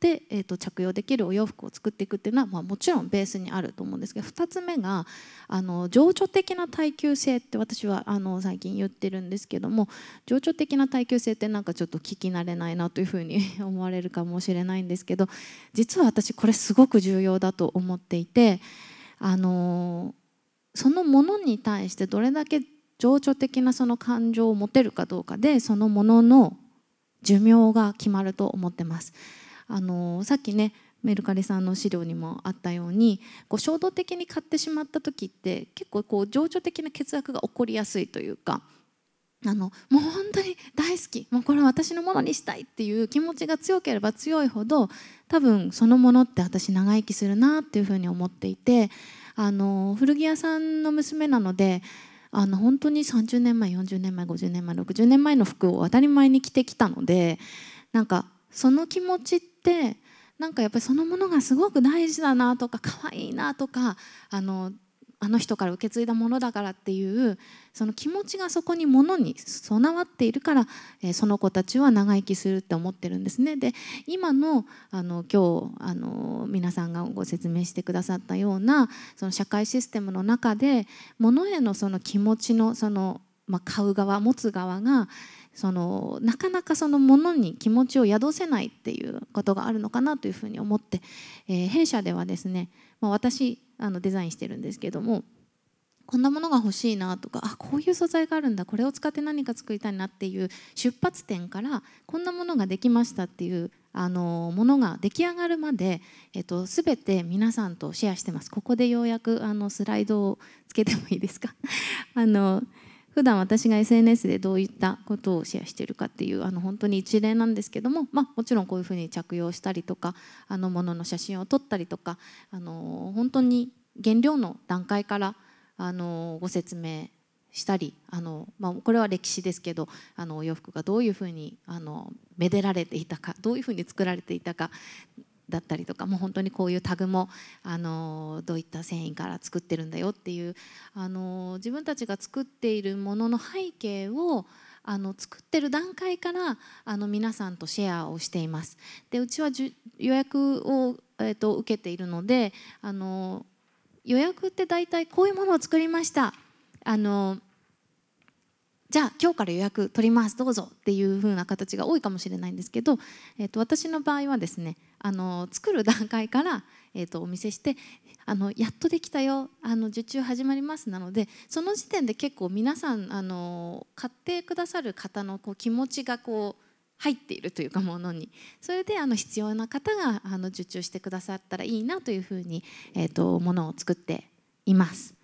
で、えー、と着用できるお洋服を作っていくっていうのは、まあ、もちろんベースにあると思うんですけど2つ目があの情緒的な耐久性って私はあの最近言ってるんですけども情緒的な耐久性ってなんかちょっと聞き慣れないなというふうに 思われるかもしれないんですけど実は私これすごく重要だと思っていてあのそのものに対してどれだけ情緒的なその感情を持てるかどうかでそのものの寿命が決まると思ってます。あのさっきねメルカリさんの資料にもあったようにこう衝動的に買ってしまった時って結構こう情緒的な欠落が起こりやすいというかあのもう本当に大好きもうこれは私のものにしたいっていう気持ちが強ければ強いほど多分そのものって私長生きするなっていうふうに思っていてあの古着屋さんの娘なのであの本当に30年前40年前50年前60年前の服を当たり前に着てきたのでなんかその気持ちってなんかやっぱりそのものがすごく大事だなとか可愛いなとかあのあの人から受け継いだものだからっていうその気持ちがそこにものに備わっているから、えー、その子たちは長生きするって思ってるんですね。で今のあの今日あの皆さんがご説明してくださったようなその社会システムの中で物へのその気持ちのその、まあ、買う側持つ側がそのなかなかそのものに気持ちを宿せないっていうことがあるのかなというふうに思って、えー、弊社ではですねまあ、私あのデザインしてるんですけどもこんなものが欲しいなとかあこういう素材があるんだこれを使って何か作りたいなっていう出発点からこんなものができましたっていうあのものが出来上がるまで、えっと、全て皆さんとシェアしてますここでようやくあのスライドをつけてもいいですか あの普段私が SNS でどういったことをシェアしてるかっていうあの本当に一例なんですけども、まあ、もちろんこういうふうに着用したりとかあのものの写真を撮ったりとかあの本当に原料の段階からあのご説明したりあの、まあ、これは歴史ですけどあのお洋服がどういうふうにあのめでられていたかどういうふうに作られていたかだったりとかもう本当にこういうタグもあのどういった繊維から作ってるんだよっていうあの自分たちが作っているものの背景をあの作ってる段階からあの皆さんとシェアをしています。でうちは予約を、えーと、と受けているのであの予約って大体こういうものを作りましたあのじゃあ今日から予約取りますどうぞっていう風な形が多いかもしれないんですけど、えー、と私の場合はですねあの作る段階から、えー、とお見せしてあのやっとできたよあの受注始まりますなのでその時点で結構皆さんあの買ってくださる方のこう気持ちがこう入っているというかものにそれであの必要な方があの受注してくださったらいいなというふうに、えー、とものを作っています。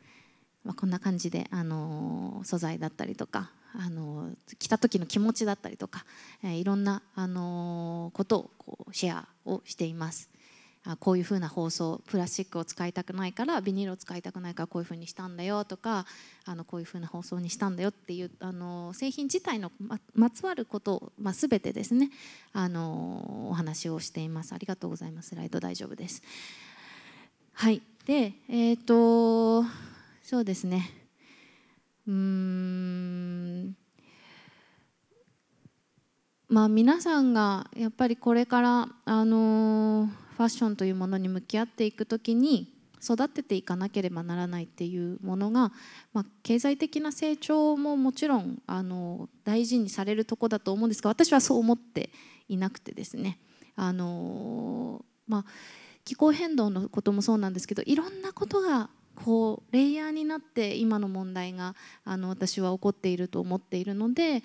まあ、こんな感じで、あの素材だったりとか、あの着た時の気持ちだったりとか、えー、いろんな、あのことをこうシェアをしています。あこういうふうな包装プラスチックを使いたくないからビニールを使いたくないからこういうふうにしたんだよとかあのこういうふうな包装にしたんだよっていうあの製品自体のままつわることを、まあ、全てですねあのお話をしていますありがとうございますライド大丈夫ですはいでえっ、ー、とそうですねうんまあ皆さんがやっぱりこれからあのファッションというものに向き合っていく時に育てていかなければならないっていうものが、まあ、経済的な成長ももちろんあの大事にされるとこだと思うんですが私はそう思っていなくてですねあの、まあ、気候変動のこともそうなんですけどいろんなことがこうレイヤーになって今の問題があの私は起こっていると思っているので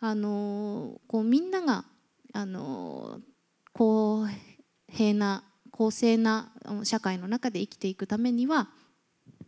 あのこうみんながあの公平な公正な社会の中で生きていくためには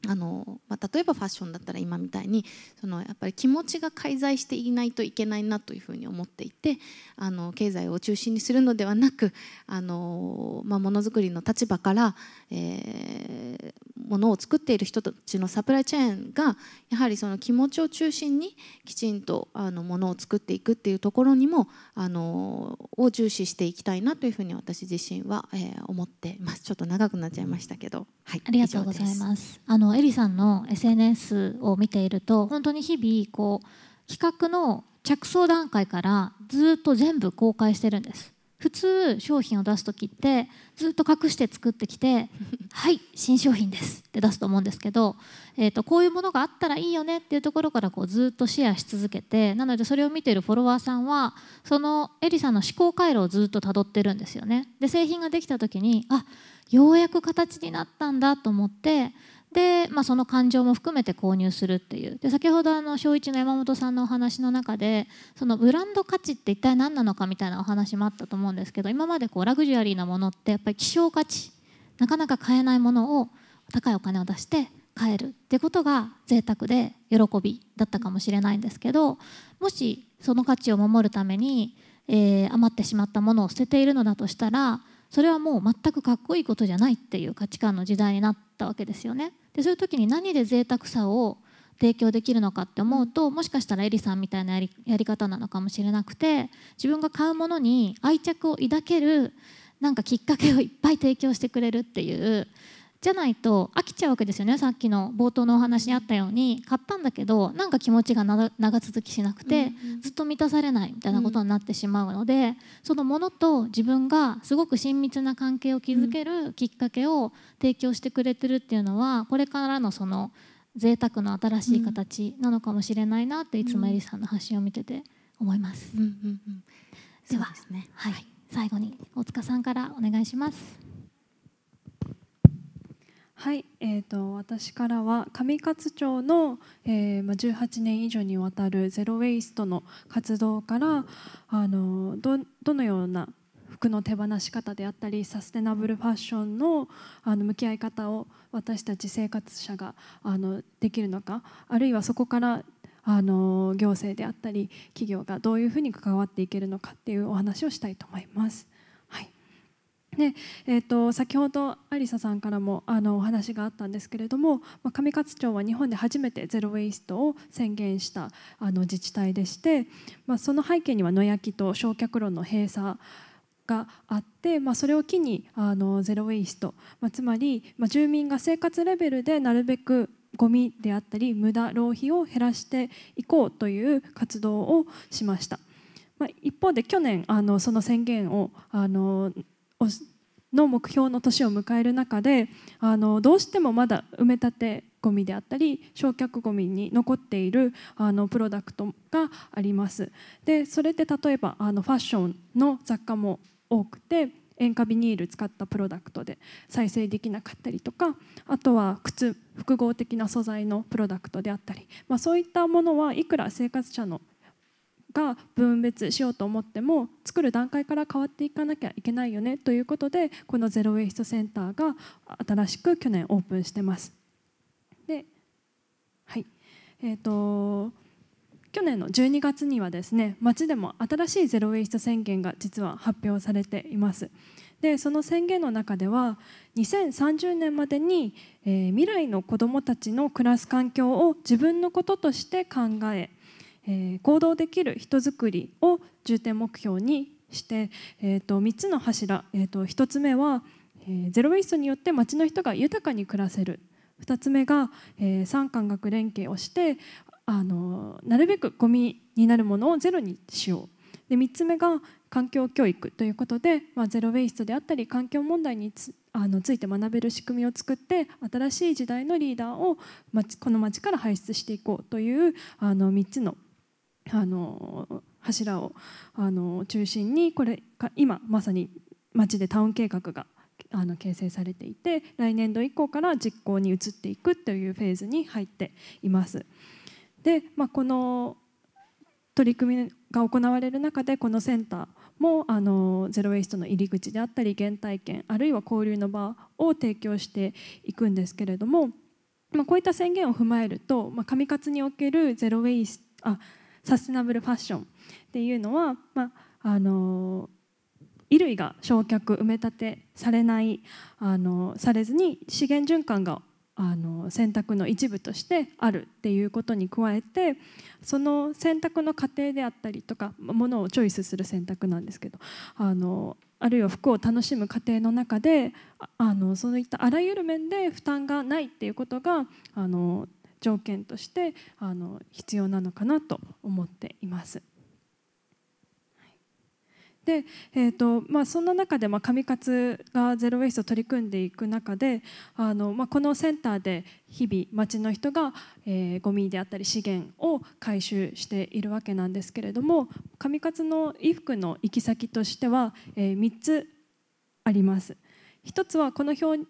あのまあ、例えばファッションだったら今みたいにそのやっぱり気持ちが介在していないといけないなというふうに思っていてあの経済を中心にするのではなくあの、まあ、ものづくりの立場から、えー、ものを作っている人たちのサプライチェーンがやはりその気持ちを中心にきちんとあのものを作っていくっていうところにもあのを重視していきたいなというふうに私自身は、えー、思っていますちょっと長くなっちゃいましたけど、はい、ありがとうございます。あのエリさんの SNS を見ていると本当に日々こう企画の着想段階からずっと全部公開してるんです普通商品を出す時ってずっと隠して作ってきて「はい新商品です」って出すと思うんですけど、えー、とこういうものがあったらいいよねっていうところからこうずっとシェアし続けてなのでそれを見てるフォロワーさんはそのエリさんの思考回路をずっとたどってるんですよね。で製品ができた時にあようやく形になったんだと思ってで、まあ、その感情も含めて購入するっていうで先ほどあの小一の山本さんのお話の中でそのブランド価値って一体何なのかみたいなお話もあったと思うんですけど今までこうラグジュアリーなものってやっぱり希少価値なかなか買えないものを高いお金を出して買えるってことが贅沢で喜びだったかもしれないんですけどもしその価値を守るために、えー、余ってしまったものを捨てているのだとしたらそれはもう全くかっこいいことじゃないっていう価値観の時代になったわけですよね。でそういう時に何で贅沢さを提供できるのかって思うともしかしたらエリさんみたいなやりやり方なのかもしれなくて自分が買うものに愛着を抱けるなんかきっかけをいっぱい提供してくれるっていうじゃないと飽きちゃうわけですよねさっきの冒頭のお話にあったように買ったんだけどなんか気持ちが長続きしなくて、ずっと満たされないみたいなことになってしまうので、そのものと自分がすごく親密な関係を築けるきっかけを提供してくれてるっていうのはこれからのその贅沢の新しい形なのかもしれないなっていつもエリさんの発信を見てて思います。うんうんうん、では、はい、最後に大塚さんからお願いします。はい、えーと、私からは上勝町の、えー、ま18年以上にわたるゼロ・ウェイストの活動からあのどのような服の手放し方であったりサステナブルファッションのあの向き合い方を私たち生活者があのできるのかあるいはそこからあの行政であったり企業がどういうふうに関わっていけるのかっていうお話をしたいと思います。でえーと、先ほどありささんからもあのお話があったんですけれども、上勝町は日本で初めてゼロ・ウェイストを宣言したあの自治体でして、まあ、その背景には野焼きと焼却炉の閉鎖があって、まあ、それを機にあのゼロ・ウェイスト、まあ、つまり、まあ、住民が生活レベルでなるべくゴミであったり無駄浪費を減らしていこうという活動をしました。まあ、一方で去年あのその宣言をあのの目標の年を迎える中であのどうしてもまだ埋め立てごみであったり焼却ごみに残っているあのプロダクトがありますでそれって例えばあのファッションの雑貨も多くて塩化ビニール使ったプロダクトで再生できなかったりとかあとは靴複合的な素材のプロダクトであったり、まあ、そういったものはいくら生活者のが分別しようと思っても作る段階から変わっていかなきゃいけないよねということでこのゼロ・ウェイストセンターが新しく去年オープンしてます。ではいえーと、去年の12月にはですね町でも新しいゼロ・ウェイスト宣言が実は発表されています。でその宣言の中では2030年までに、えー、未来の子どもたちの暮らす環境を自分のこととして考ええー、行動できる人づくりを重点目標にして、えーと、3つの柱、えーと、と1つ目は、えー、ゼロ・ウェイストによって町の人が豊かに暮らせる2つ目が、えー、産官学連携をしてあのなるべくゴミになるものをゼロにしようで3つ目が環境教育ということで、まあ、ゼロ・ウェイストであったり環境問題につあのついて学べる仕組みを作って新しい時代のリーダーをこの町から輩出していこうというあの3つのあの柱をあの中心にこれ今まさに町でタウン計画があの形成されていて来年度以降から実行に移っていくというフェーズに入っています。で、まあ、この取り組みが行われる中でこのセンターもあのゼロ・ウェイストの入り口であったり原体験あるいは交流の場を提供していくんですけれども、まあ、こういった宣言を踏まえると、まあ、上勝におけるゼロ・ウェイストあサステナブルファッションっていうのは、まあ、あの衣類が焼却埋め立てされないあのされずに資源循環があの選択の一部としてあるっていうことに加えてその選択の過程であったりとかものをチョイスする選択なんですけどあのあるいは服を楽しむ過程の中であのそういったあらゆる面で負担がないっていうことがあの条件としてあの必要なのかなと思っています。で、えーとまあ、そんな中で、まあ、上勝がゼロ・ウェイストを取り組んでいく中であの、まあ、このセンターで日々町の人が、えー、ゴミであったり資源を回収しているわけなんですけれども上勝の衣服の行き先としては、えー、3つあります。1つはこの表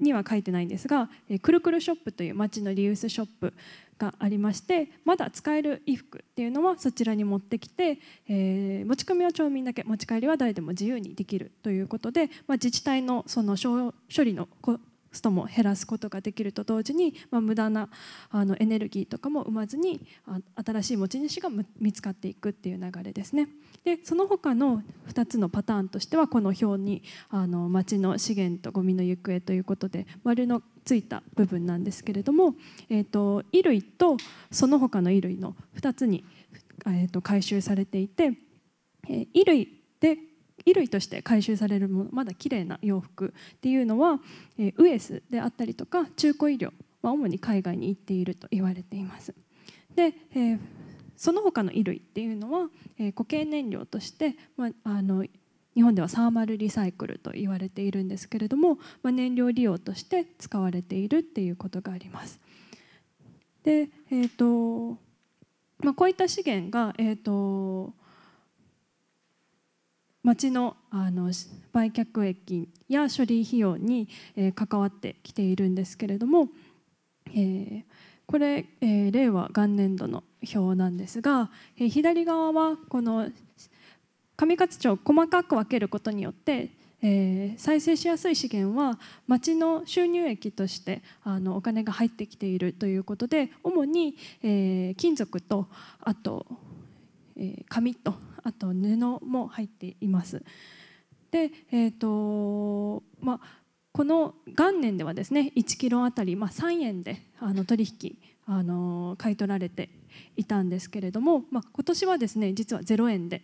には書いてないんですが、えくるくるショップという町のリユースショップがありましてまだ使える衣服っていうのはそちらに持ってきて、えー、持ち込みは町民だけ持ち帰りは誰でも自由にできるということで、まあ、自治体のその処理のストも減らすことができると同時に、まあ、無駄なあのエネルギーとかも生まずに新しい持ち主が見つかっていくっていう流れですね。でその他の2つのパターンとしてはこの表にあの町の資源とゴミの行方ということで丸のついた部分なんですけれども、えーと、衣類とその他の衣類の2つに、えーと回収されていて、えー、衣類で衣類として回収されるものまだ綺麗な洋服っていうのは、えウエスであったりとか中古衣料は主に海外に行っていると言われています。で、えー、その他の衣類っていうのは、えー、固形燃料として、まあ、あの日本ではサーマルリサイクルと言われているんですけれども、まあ、燃料利用として使われているっていうことがあります。で、えーとまあ、こういった資源が、えーと町のあの売却益や処理費用に、えー、関わってきているんですけれども、えー、これ、えー、令和元年度の表なんですが、えー、左側はこの上勝町を細かく分けることによってえー、再生しやすい資源は町の収入益としてあのお金が入ってきているということで主に、えー、金属とあと、えー、紙とあと布も入っています。で、えーとまあ、この元年ではですね1キロあたり、まあ、3円であの取引あの買い取られていたんですけれども、まあ、今年はですね実は0円で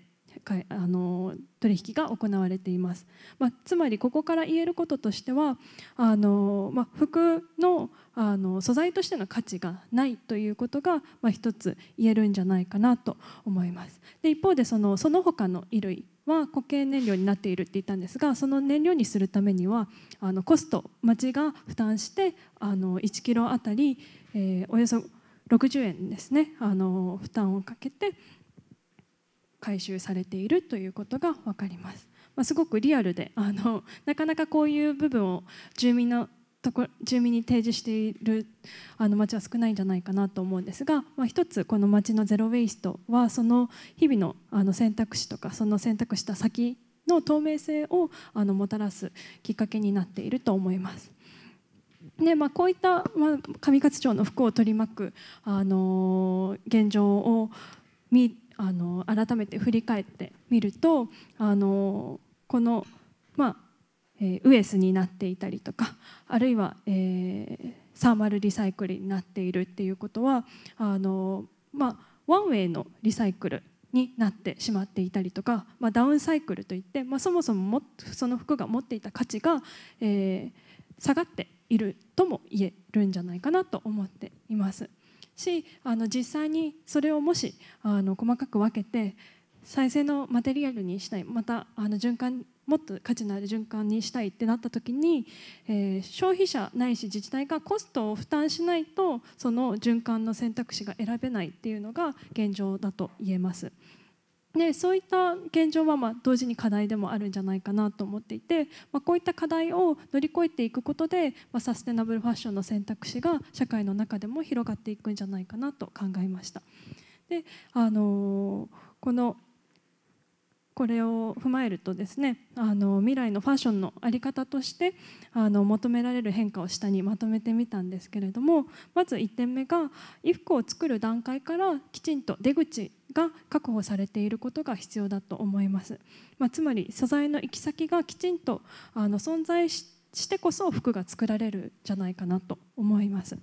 あの取引が行われています、まあ、つまりここから言えることとしてはあの、まあ、服のあの素材としての価値がないということが、まあ、一つ言えるんじゃないかなと思います。で一方でそのその他の衣類は固形燃料になっているって言ったんですがその燃料にするためにはあのコスト町が負担してあの1キロあたり、えー、およそ60円ですねあの負担をかけて回収されているということが分かります。まあ、すごくリアルで あのなかなかこういう部分を住民のとこ住民に提示しているあの町は少ないんじゃないかなと思うんですが、まあ、一つこの町のゼロ・ウェイストはその日々のあの選択肢とかその選択した先の透明性をあのもたらすきっかけになっていると思います。でまあ、こういった、まあ、上勝町の服を取り巻く、あの現状を見あの改めて振り返ってみるとあのこの、まあえー、ウエスになっていたりとかあるいは、えー、サーマルリサイクルになっているっていうことはあの、まあ、ワンウェイのリサイクルになってしまっていたりとか、まあ、ダウンサイクルといって、まあ、そもそももその服が持っていた価値が、えー、下がっているとも言えるんじゃないかなと思っています。しあの実際にそれをもしあの細かく分けて再生のマテリアルにしたいまたあの循環もっと価値のある循環にしたいってなった時に、えー、消費者ないし自治体がコストを負担しないとその循環の選択肢が選べないっていうのが現状だと言えます。でそういった現状はま同時に課題でもあるんじゃないかなと思っていて、まあ、こういった課題を乗り越えていくことで、まあ、サステナブルファッションの選択肢が社会の中でも広がっていくんじゃないかなと考えました。であのこのこれを踏まえるとですねあの未来のファッションの在り方としてあの求められる変化を下にまとめてみたんですけれどもまず1点目が衣服を作る段階からきちんと出口が確保されていることが必要だと思います、まあ、つまり素材の行き先がきちんとあの存在してこそ服が作られるじゃないかなと思います。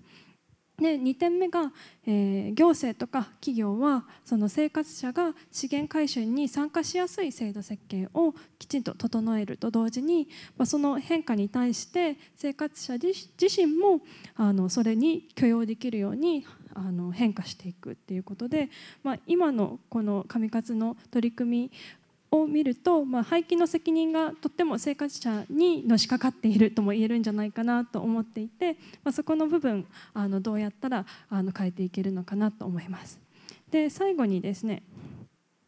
で2点目が、えー、行政とか企業はその生活者が資源回収に参加しやすい制度設計をきちんと整えると同時に、まあ、その変化に対して生活者自身もあのそれに許容できるようにあの変化していくっていうことで、まあ、今のこの上勝の取り組みを見ると、まあ、廃棄の責任がとっても生活者にのしかかっているとも言えるんじゃないかなと思っていて、まあ、そこの部分あのどうやったらあの変えていけるのかなと思います。で最後にですね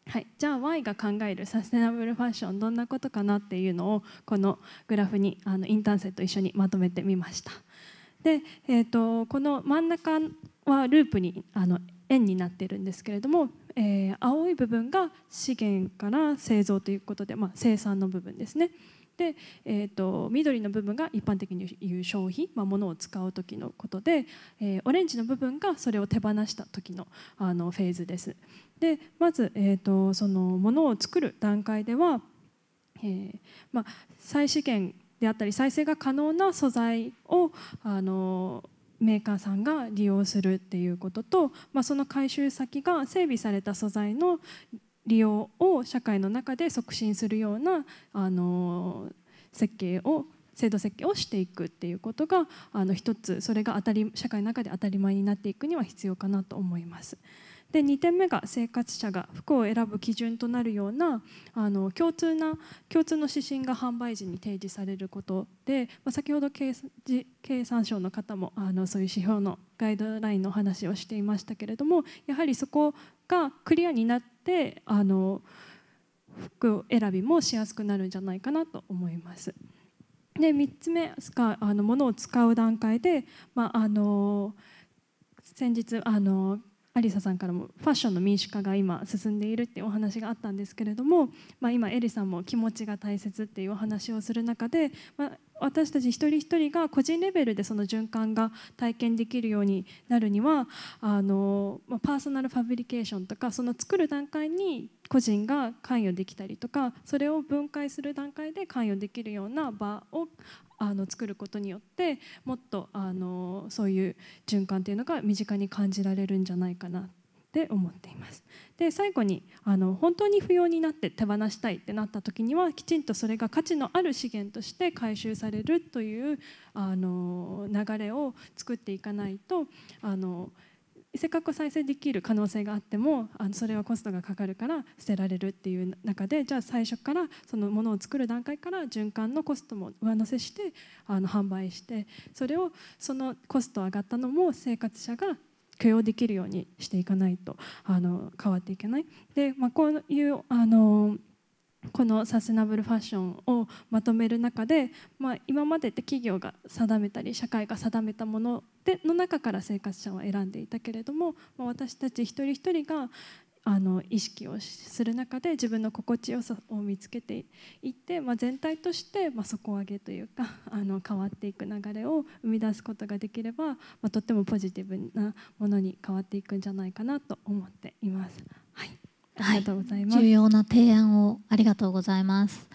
はい、じゃあ Y が考えるサステナブルファッションどんなことかなっていうのをこのグラフにあのインターン生と一緒にまとめてみました。で、えーと、とこの真ん中はループにあの円になっているんですけれども、えー、青い部分が資源から製造ということで、まあ、生産の部分ですね。で、えーと、緑の部分が一般的にいう消費、まあ、物を使う時のことで、えー、オレンジの部分がそれを手放した時のあのフェーズです。でまず、えーと、とその物を作る段階では、えーまあ、再資源であったり再生が可能な素材をあのメーカーさんが利用するっていうことと、まあ、その回収先が整備された素材の利用を社会の中で促進するようなあの設計を制度設計をしていくっていうことがあの一つそれが当たり社会の中で当たり前になっていくには必要かなと思います。で2点目が生活者が服を選ぶ基準となるようなあの共通な共通の指針が販売時に提示されることで、まあ、先ほど経経産省の方もあのそういう指標のガイドラインの話をしていましたけれどもやはりそこがクリアになってあの服選びもしやすくなるんじゃないかなと思います。で3つ目かあの物を使う段階で、まあ、あの先日あの有沙さんからもファッションの民主化が今進んでいるっていうお話があったんですけれども、まあ、今エリさんも気持ちが大切っていうお話をする中で、まあ、私たち一人一人が個人レベルでその循環が体験できるようになるにはあの、まあ、パーソナルファブリケーションとかその作る段階に個人が関与できたりとかそれを分解する段階で関与できるような場をあの作ることによってもっとあのそういう循環っていうのが身近に感じられるんじゃないかなって思っています。で最後にあの本当に不要になって手放したいってなった時にはきちんとそれが価値のある資源として回収されるというあの流れを作っていかないとあのせっかく再生できる可能性があってもあのそれはコストがかかるから捨てられるっていう中でじゃあ最初からそのものを作る段階から循環のコストも上乗せしてあの販売してそれをそのコスト上がったのも生活者が許容できるようにしていかないとあの変わっていけない。でまあ、こういうあのこのサステナブルファッションをまとめる中で、まあ、今までって企業が定めたり社会が定めたものでの中から生活者は選んでいたけれども、まあ、私たち一人一人があの意識をする中で自分の心地よさを見つけていって、まあ、全体として、ま底上げというか あの変わっていく流れを生み出すことができれば、まとってもポジティブなものに変わっていくんじゃないかなと思っています。ありがとうございます、重要な提案をありがとうございます。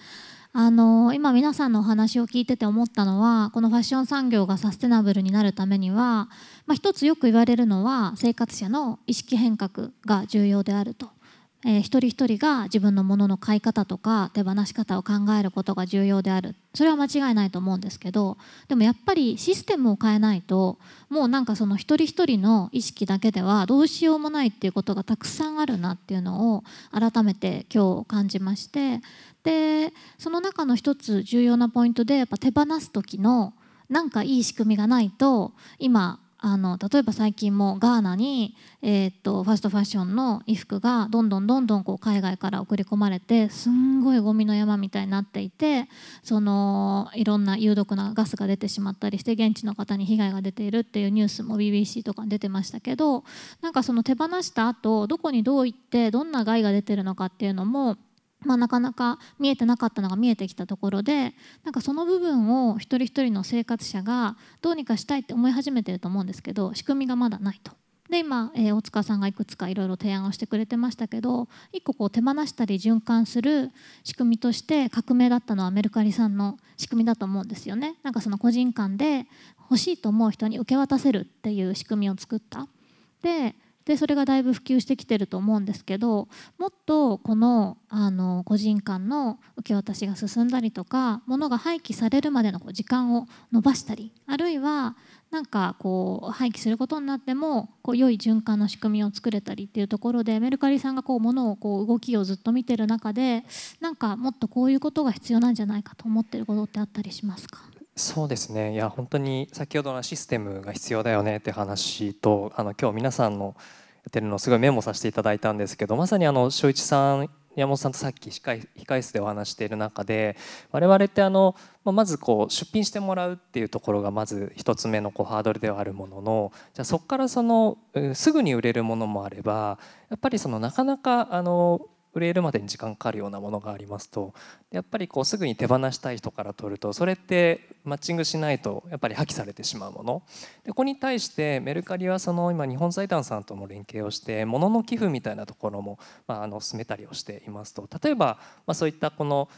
あの今皆さんのお話を聞いてて思ったのはこのファッション産業がサステナブルになるためには、まあ、一つよく言われるのは生活者の意識変革が重要であると。えー、一人一人が自分のものの買い方とか手放し方を考えることが重要であるそれは間違いないと思うんですけどでもやっぱりシステムを変えないともうなんかその一人一人の意識だけではどうしようもないっていうことがたくさんあるなっていうのを改めて今日感じましてでその中の一つ重要なポイントでやっぱ手放す時のなんかいい仕組みがないと今あの例えば最近もガーナに、えー、っとファストファッションの衣服がどんどんどんどんこう海外から送り込まれてすんごいゴミの山みたいになっていてそのいろんな有毒なガスが出てしまったりして現地の方に被害が出ているっていうニュースも BBC とかに出てましたけどなんかその手放した後どこにどう行ってどんな害が出てるのかっていうのもまあ、なかなか見えてなかったのが見えてきたところでなんかその部分を一人一人の生活者がどうにかしたいって思い始めてると思うんですけど仕組みがまだないと。で今、えー、大塚さんがいくつかいろいろ提案をしてくれてましたけど一個こう手放したり循環する仕組みとして革命だったのはメルカリさんの仕組みだと思うんですよね。なんかその個人間で欲しいと思う人に受け渡せるっていう仕組みを作った。ででそれがだいぶ普及してきてると思うんですけどもっとこのあの個人間の受け渡しが進んだりとか物が廃棄されるまでのこう時間を延ばしたりあるいはなんかこう廃棄することになってもこう良い循環の仕組みを作れたりっていうところでメルカリさんがこう物をこう動きをずっと見てる中でなんかもっとこういうことが必要なんじゃないかと思ってることってあったりしますかそうですねいや本当に先ほどのシステムが必要だよねって話とあの今日皆さんのやってるのをすごいメモさせていただいたんですけどまさにあの正一さん山本さんとさっき控え室でお話している中で我々ってあのまずこう出品してもらうっていうところがまず1つ目のこうハードルではあるもののじゃあそこからそのすぐに売れるものもあればやっぱりそのなかなかあの売れるまでに時間かかるようなものがありますとやっぱりこうすぐに手放したい人から取るとそれってマッチングしないとやっぱり破棄されてしまうものでここに対してメルカリはその今日本財団さんとも連携をして物の寄付みたいなところもまあの進めたりをしていますと例えばまそういったこの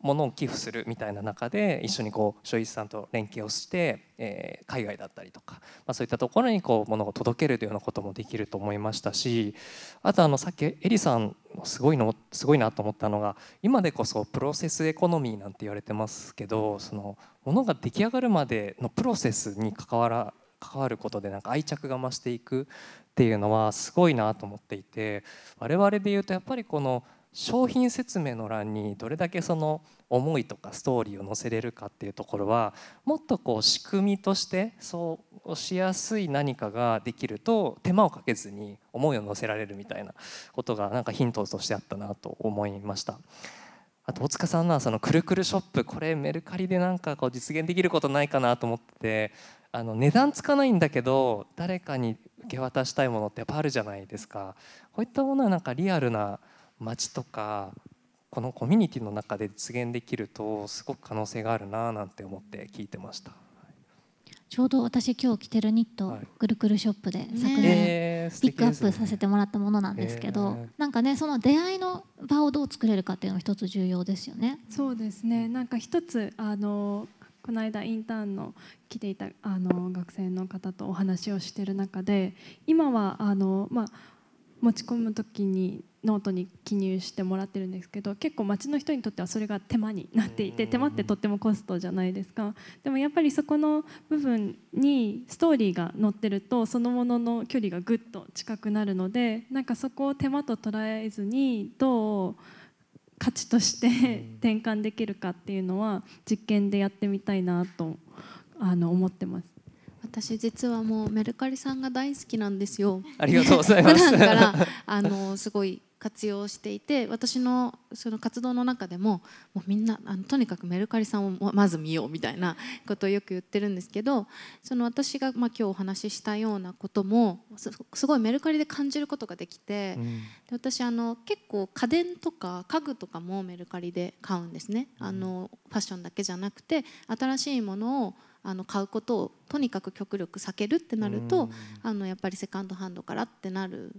ものを寄付するみたいな中で一緒にこう書一さんと連携をして、えー、海外だったりとか、まあ、そういったところにこう物を届けるというようなこともできると思いましたしあとあのさっきエリさんすごいのすごいなと思ったのが今でこそプロセスエコノミーなんて言われてますけどその物が出来上がるまでのプロセスに関わら関わることでなんか愛着が増していくっていうのはすごいなと思っていて我々で言うとやっぱりこの「商品説明の欄にどれだけその思いとかストーリーを載せれるかっていうところはもっとこう仕組みとしてそうしやすい何かができると手間をかけずに思いを載せられるみたいなことがなんかヒントとしてあったなと思いました。あと大塚さんのはそのくるくるショップこれメルカリでなんかこう実現できることないかなと思っててあの値段つかないんだけど誰かに受け渡したいものってやっぱあるじゃないですかこういったものはなんかリアルな町とかこのコミュニティの中で実現できるとすごく可能性があるななんて思って聞いてました。ちょうど私今日着てるニット、はい、ぐるぐるショップで昨年、ピックアップさせてもらったものなんですけど、ね、なんかねその出会いの場をどう作れるかっていうの一つ重要ですよね。そうですねなんか一つあのこの間インターンの来ていたあの学生の方とお話をしてる中で今はあの、まあ、持ち込む時にノートに記入してもらってるんですけど結構町の人にとってはそれが手間になっていて手間ってとってもコストじゃないですかでもやっぱりそこの部分にストーリーが載ってるとそのものの距離がぐっと近くなるのでなんかそこを手間と捉えずにどう価値として転換できるかっていうのは実験でやってみたいなとあの思ってます。私実はもうメルカリさんが大好きなんですよ。ありがとうございます。普段からあのすごい活用していて私のその活動の中でももうみんなあのとにかくメルカリさんをまず見ようみたいなことをよく言ってるんですけどその私がま今日お話ししたようなこともすごいメルカリで感じることができて、うん、私あの結構家電とか家具とかもメルカリで買うんですね、あのファッションだけじゃなくて新しいものをあの買うことをとにかく極力避けるってなると、あのやっぱりセカンドハンドからってなる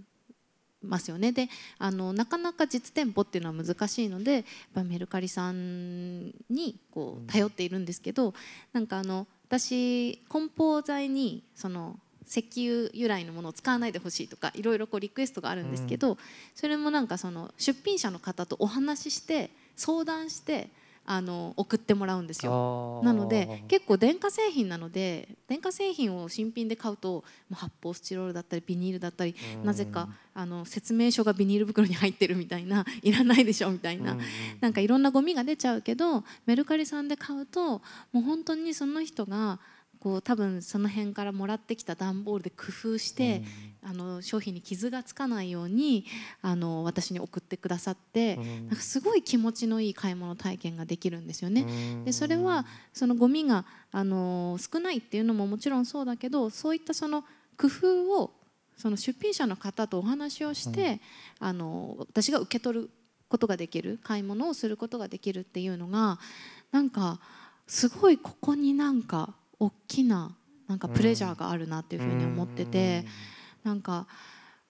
ますよねであのなかなか実店舗っていうのは難しいのでメルカリさんにこう頼っているんですけど、うん、なんかあの私梱包材にその石油由来のものを使わないでほしいとかいろいろこうリクエストがあるんですけど、うん、それもなんかその出品者の方とお話しして相談してあの送ってもらうんですよなので結構電化製品なので電化製品を新品で買うと発泡スチロールだったりビニールだったりなぜかあの説明書がビニール袋に入ってるみたいな いらないでしょみたいななんかいろんなゴミが出ちゃうけどメルカリさんで買うともう本当にその人がこう多分その辺からもらってきた段ボールで工夫して、うん、あの商品に傷がつかないようにあの私に送ってくださって、うん、なんかすごい気持ちのいい買い物体験ができるんですよね。うん、でそれはそのゴミがあの少ないっていうのももちろんそうだけどそういったその工夫をその出品者の方とお話をして、あの私が受け取ることができる買い物をすることができるっていうのがなんかすごいここになんか大きななんかプレジャーがあるなっていうふうに思っててなんか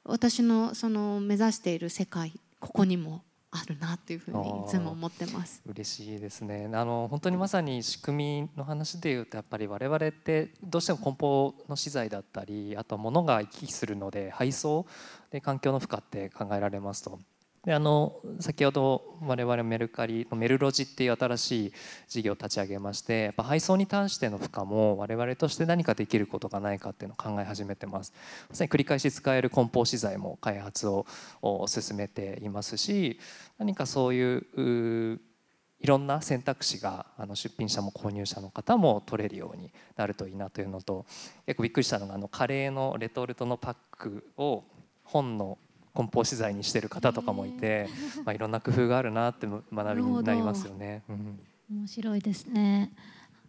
私のその目指している世界ここにもあるなというふうにいつも思ってます。嬉しいですね。あの本当にまさに仕組みの話でいうとやっぱり我々ってどうしても梱包の資材だったりあと物が行き来するので配送で環境の負荷って考えられますと。であの先ほど我々メルカリのメルロジっていう新しい事業を立ち上げましてやっぱ配送に対しての負荷も我々として何かできることがないかっていうのを考え始めてますまさに繰り返し使える梱包資材も開発を進めていますし何かそういういろんな選択肢があの出品者も購入者の方も取れるようになるといいなというのと結構びっくりしたのがあのカレーのレトルトのパックを本の梱包資材にしてる方とかもいて、まあ、いろんな工夫があるなって学びになりますよね。う面白いですね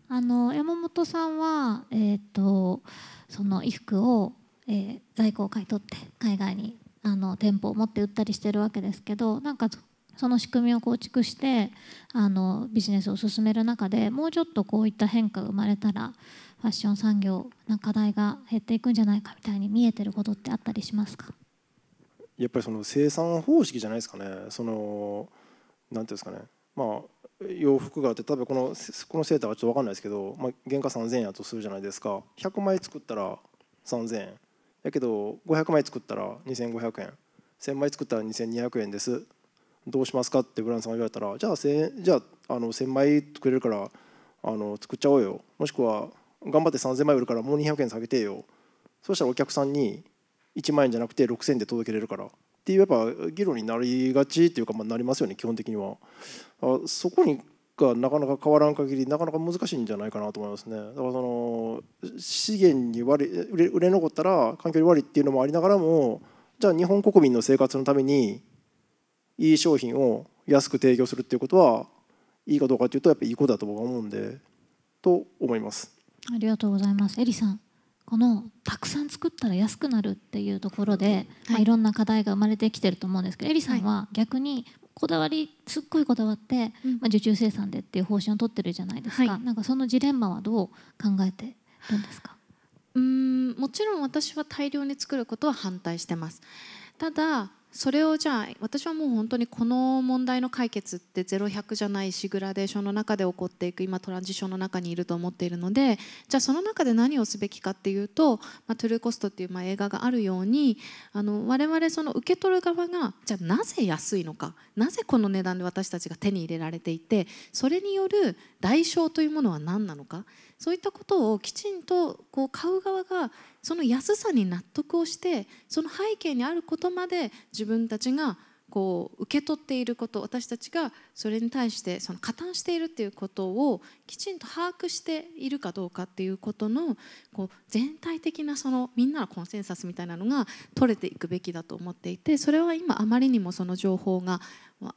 あの山本さんは、えーと、とその衣服を、えー、在庫を買い取って海外にあの店舗を持って売ったりしてるわけですけどなんかその仕組みを構築してあのビジネスを進める中でもうちょっとこういった変化が生まれたらファッション産業の課題が減っていくんじゃないかみたいに見えてることってあったりしますかやっぱりその生産方式じゃないですかねそのなんていうんですかねまあ洋服があって多分このこのセーターはちょっと分かんないですけど、まあ、原価3,000円やとするじゃないですか100枚作ったら3,000円やけど500枚作ったら2,500円1,000枚作ったら2,200円ですどうしますかってブランさんが言われたらじゃあ 1, じゃああの1,000枚くれるからあの作っちゃおうよもしくは頑張って3,000枚売るからもう200円下げてよそうしたらお客さんに1万円じゃなくて6,000円で届けれるからっていうやっぱ議論になりがちっていうか、まあ、なりますよね基本的にはあそこにがなかなか変わらん限りなかなか難しいんじゃないかなと思いますねだからその資源に割売れ売れ残ったら環境に悪いっていうのもありながらもじゃあ日本国民の生活のためにいい商品を安く提供するっていうことはいいかどうかというとやっぱりいいことだと僕は思うんでと思いますありがとうございますエリさんこのたくさん作ったら安くなるっていうところで、はいまあ、いろんな課題が生まれてきてると思うんですけど、はい、エリさんは逆にこだわりすっごいこだわって、うん、まあ、受注生産でっていう方針を取ってるじゃないですか、はい、なんかそのジレンマはどう考えてるんですかうんもちろん私は大量に作ることは反対してますただそれをじゃあ私はもう本当にこの問題の解決って0100じゃないしグラデーションの中で起こっていく今トランジションの中にいると思っているのでじゃあその中で何をすべきかっていうと「まあ、トゥルーコスト」っていうまあ映画があるようにあの我々その受け取る側がじゃあなぜ安いのかなぜこの値段で私たちが手に入れられていてそれによる代償というものは何なのかそういったことをきちんとこう買う側がその安さに納得をしてその背景にあることまで自分たちがこう受け取っていること私たちがそれに対してその加担しているっていうことをきちんと把握しているかどうかっていうことのこう全体的なそのみんなのコンセンサスみたいなのが取れていくべきだと思っていてそれは今あまりにもその情報が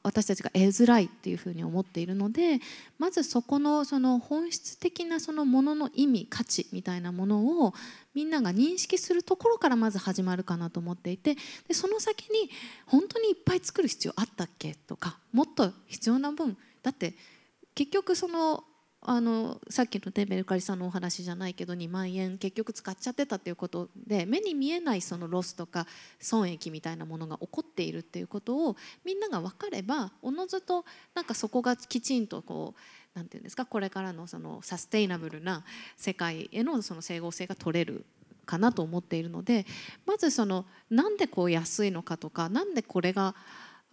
私たちが得づらいっていうふうに思っているのでまずそこのその本質的なそのものの意味価値みたいなものをみんなが認識するところからまず始まるかなと思っていてでその先に本当にいっぱい作る必要あったっけとかもっと必要要な分だって結局そのあのさっきの、ね、メルカリさんのお話じゃないけど2万円結局使っちゃってたっていうことで目に見えないそのロスとか損益みたいなものが起こっているっていうことをみんなが分かればおのずとなんかそこがきちんとこう何て言うんですかこれからのそのサステイナブルな世界へのその整合性が取れるかなと思っているのでまずそのなんでこう安いのかとかなんでこれが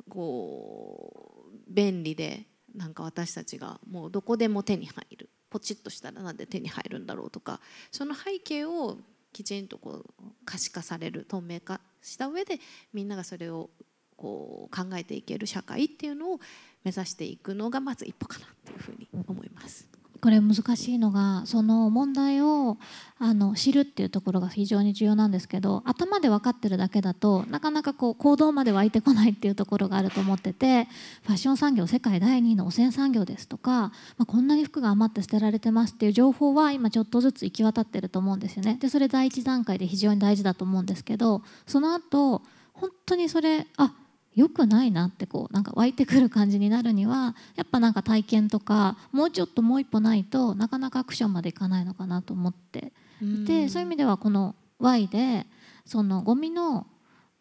こう便利でなんか私たちがもうどこでも手に入るポチッとしたらなんで手に入るんだろうとかその背景をきちんとこう可視化される透明化した上でみんながそれをこう考えていける社会っていうのを目指していくのがまず一歩かなっていうふうに思います。これ難しいのがその問題をあの知るっていうところが非常に重要なんですけど頭で分かってるだけだとなかなかこう行動まで湧いてこないっていうところがあると思っててファッション産業世界第2位の汚染産業ですとか、まあ、こんなに服が余って捨てられてますっていう情報は今ちょっとずつ行き渡ってると思うんですよね。でそれ第一段階で非常に大事だと思うんですけどその後本当にそれあよくないなってこうなんか湧いてくる感じになるにはやっぱなんか体験とかもうちょっともう一歩ないとなかなかアクションまでいかないのかなと思っていて、そういう意味ではこの Y でそのゴミの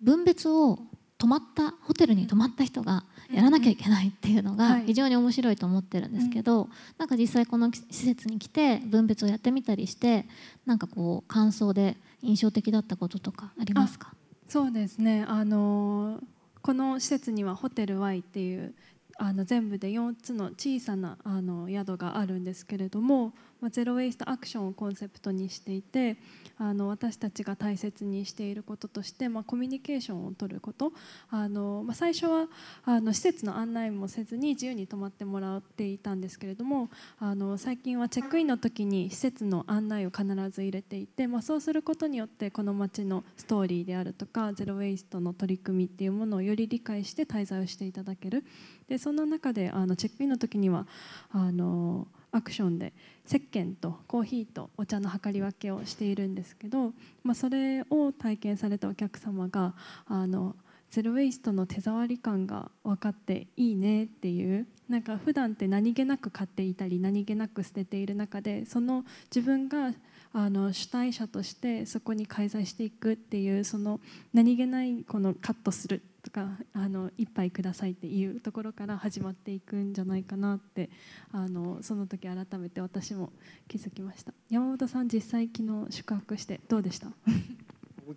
分別を泊まったホテルに泊まった人がやらなきゃいけないっていうのが非常に面白いと思ってるんですけど、なんか実際この施設に来て分別をやってみたりしてなんかこう感想で印象的だったこととかありますかそうですねあのーこの施設にはホテル Y っていうあの全部で4つの小さなあの宿があるんですけれどもまあ、ゼロ・ウェイスト・アクションをコンセプトにしていてあの私たちが大切にしていることとして、まあ、コミュニケーションをとることあの、まあ、最初はあの施設の案内もせずに自由に泊まってもらっていたんですけれどもあの最近はチェックインの時に施設の案内を必ず入れていて、まあ、そうすることによってこの街のストーリーであるとかゼロ・ウェイストの取り組みっていうものをより理解して滞在をしていただけるでそな中であのチェックインの時にはあのアクションで石鹸とコーヒーとお茶の量り分けをしているんですけど、まあ、それを体験されたお客様があのゼロ・ウェイストの手触り感が分かっていいねっていうなんか普段って何気なく買っていたり何気なく捨てている中でその自分があの主体者としてそこに介在していくっていうその何気ないこのカットするとかあの一杯くださいっていうところから始まっていくんじゃないかなってあのその時改めて私も気づきました山本さん実際昨日宿泊してどうでした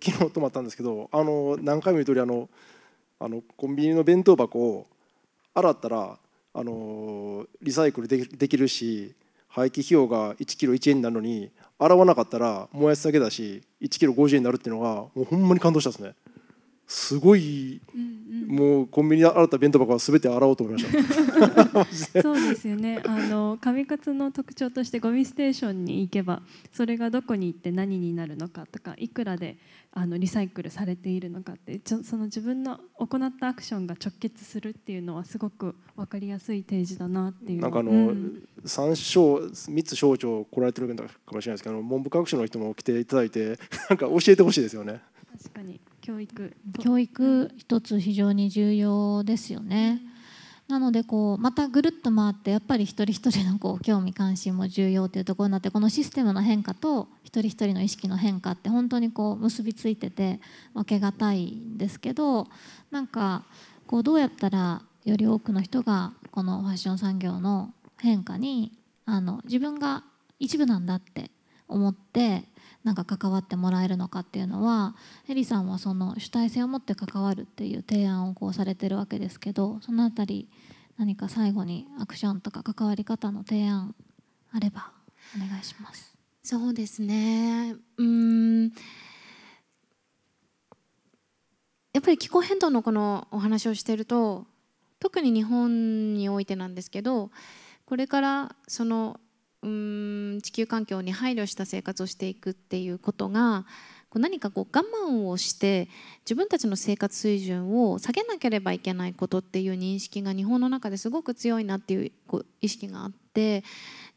昨日泊まったんですけどあの何回も言う通りあのあのコンビニの弁当箱を洗ったらあのリサイクルでできるし廃棄費用が1キロ1円なのに洗わなかったら燃やすだけだし1キロ50円になるっていうのがもうほんまに感動したですね。すごい、うんうん、もうコンビニで洗った弁当箱はべて洗おうと思いました そうですよねあの上勝の特徴としてゴミステーションに行けばそれがどこに行って何になるのかとかいくらであのリサイクルされているのかってちょその自分の行ったアクションが直結するっていうのはすごく分かりやすい提示だなっていうなんかあの、うん、3省3つ省庁来られてるかもしれないですけど文部科学省の人も来ていただいてなんか教えてほしいですよね。確かに教育教育一つ非常に重要ですよね。なのでこうまたぐるっと回ってやっぱり一人一人のこう興味関心も重要というところになってこのシステムの変化と一人一人の意識の変化って本当にこう結びついてて分けがたいんですけどなんかこうどうやったらより多くの人がこのファッション産業の変化にあの自分が一部なんだって思ってなんか関わってもらえるのかっていうのはエリさんはその主体性を持って関わるっていう提案をこうされてるわけですけどそのあたり何か最後にアクションとか関わり方の提案あればお願いします。そうですねうんやっぱり気候変動のこのお話をしてると特に日本においてなんですけどこれからそのうん地球環境に配慮した生活をしていくっていうことが何かこう我慢をして自分たちの生活水準を下げなければいけないことっていう認識が日本の中ですごく強いなっていう意識があって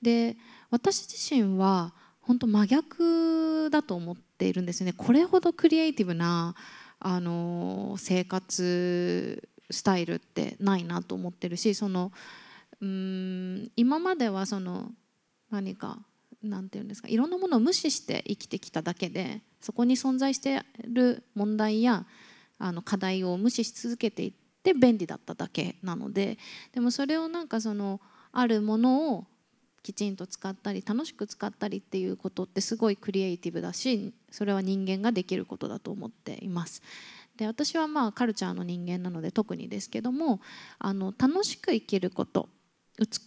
で私自身は本当真逆だと思っているんですよねこれほどクリエイティブなあの生活スタイルってないなと思ってるしそのうん今まではその何かんて言うんですかいろんなものを無視して生きてきただけでそこに存在している問題やあの課題を無視し続けていって便利だっただけなのででもそれをなんかそのあるものをきちんと使ったり楽しく使ったりっていうことってすごいクリエイティブだしそれは人間ができることだと思っています。で私はまあカルチャーの人間なので特にですけどもあの楽しく生きること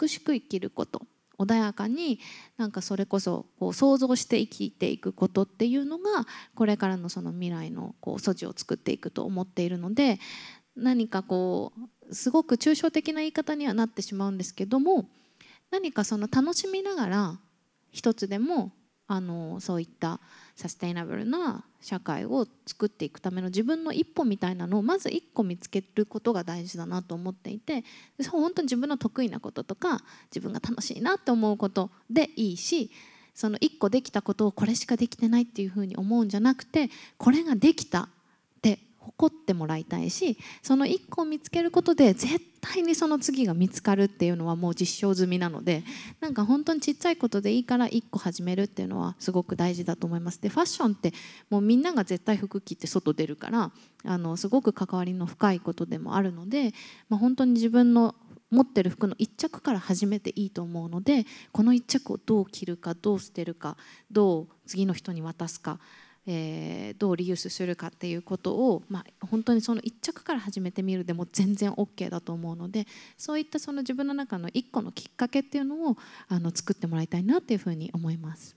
美しく生きること穏やかになんかそれこそこう想像して生きていくことっていうのがこれからのその未来のこう素地を作っていくと思っているので何かこうすごく抽象的な言い方にはなってしまうんですけども何かその楽しみながら一つでもあのそういったサステイナブルな社会を作っていくための自分の一歩みたいなのをまず一個見つけることが大事だなと思っていて本当に自分の得意なこととか自分が楽しいなって思うことでいいしその一個できたことをこれしかできてないっていうふうに思うんじゃなくてこれができた誇ってもらいたいしその1個を見つけることで絶対にその次が見つかるっていうのはもう実証済みなのでなんか本当にちっちゃいことでいいから1個始めるっていうのはすごく大事だと思います。でファッションってもうみんなが絶対服着て外出るからあのすごく関わりの深いことでもあるので、まあ、本当に自分の持ってる服の1着から始めていいと思うのでこの1着をどう着るかどう捨てるかどう次の人に渡すかえー、どうリユースするかっていうことを、まあ、本当にその1着から始めてみるでも全然 OK だと思うのでそういったその自分の中の1個のきっかけっていうのをあの作ってもらいたいなっていうふうに思います。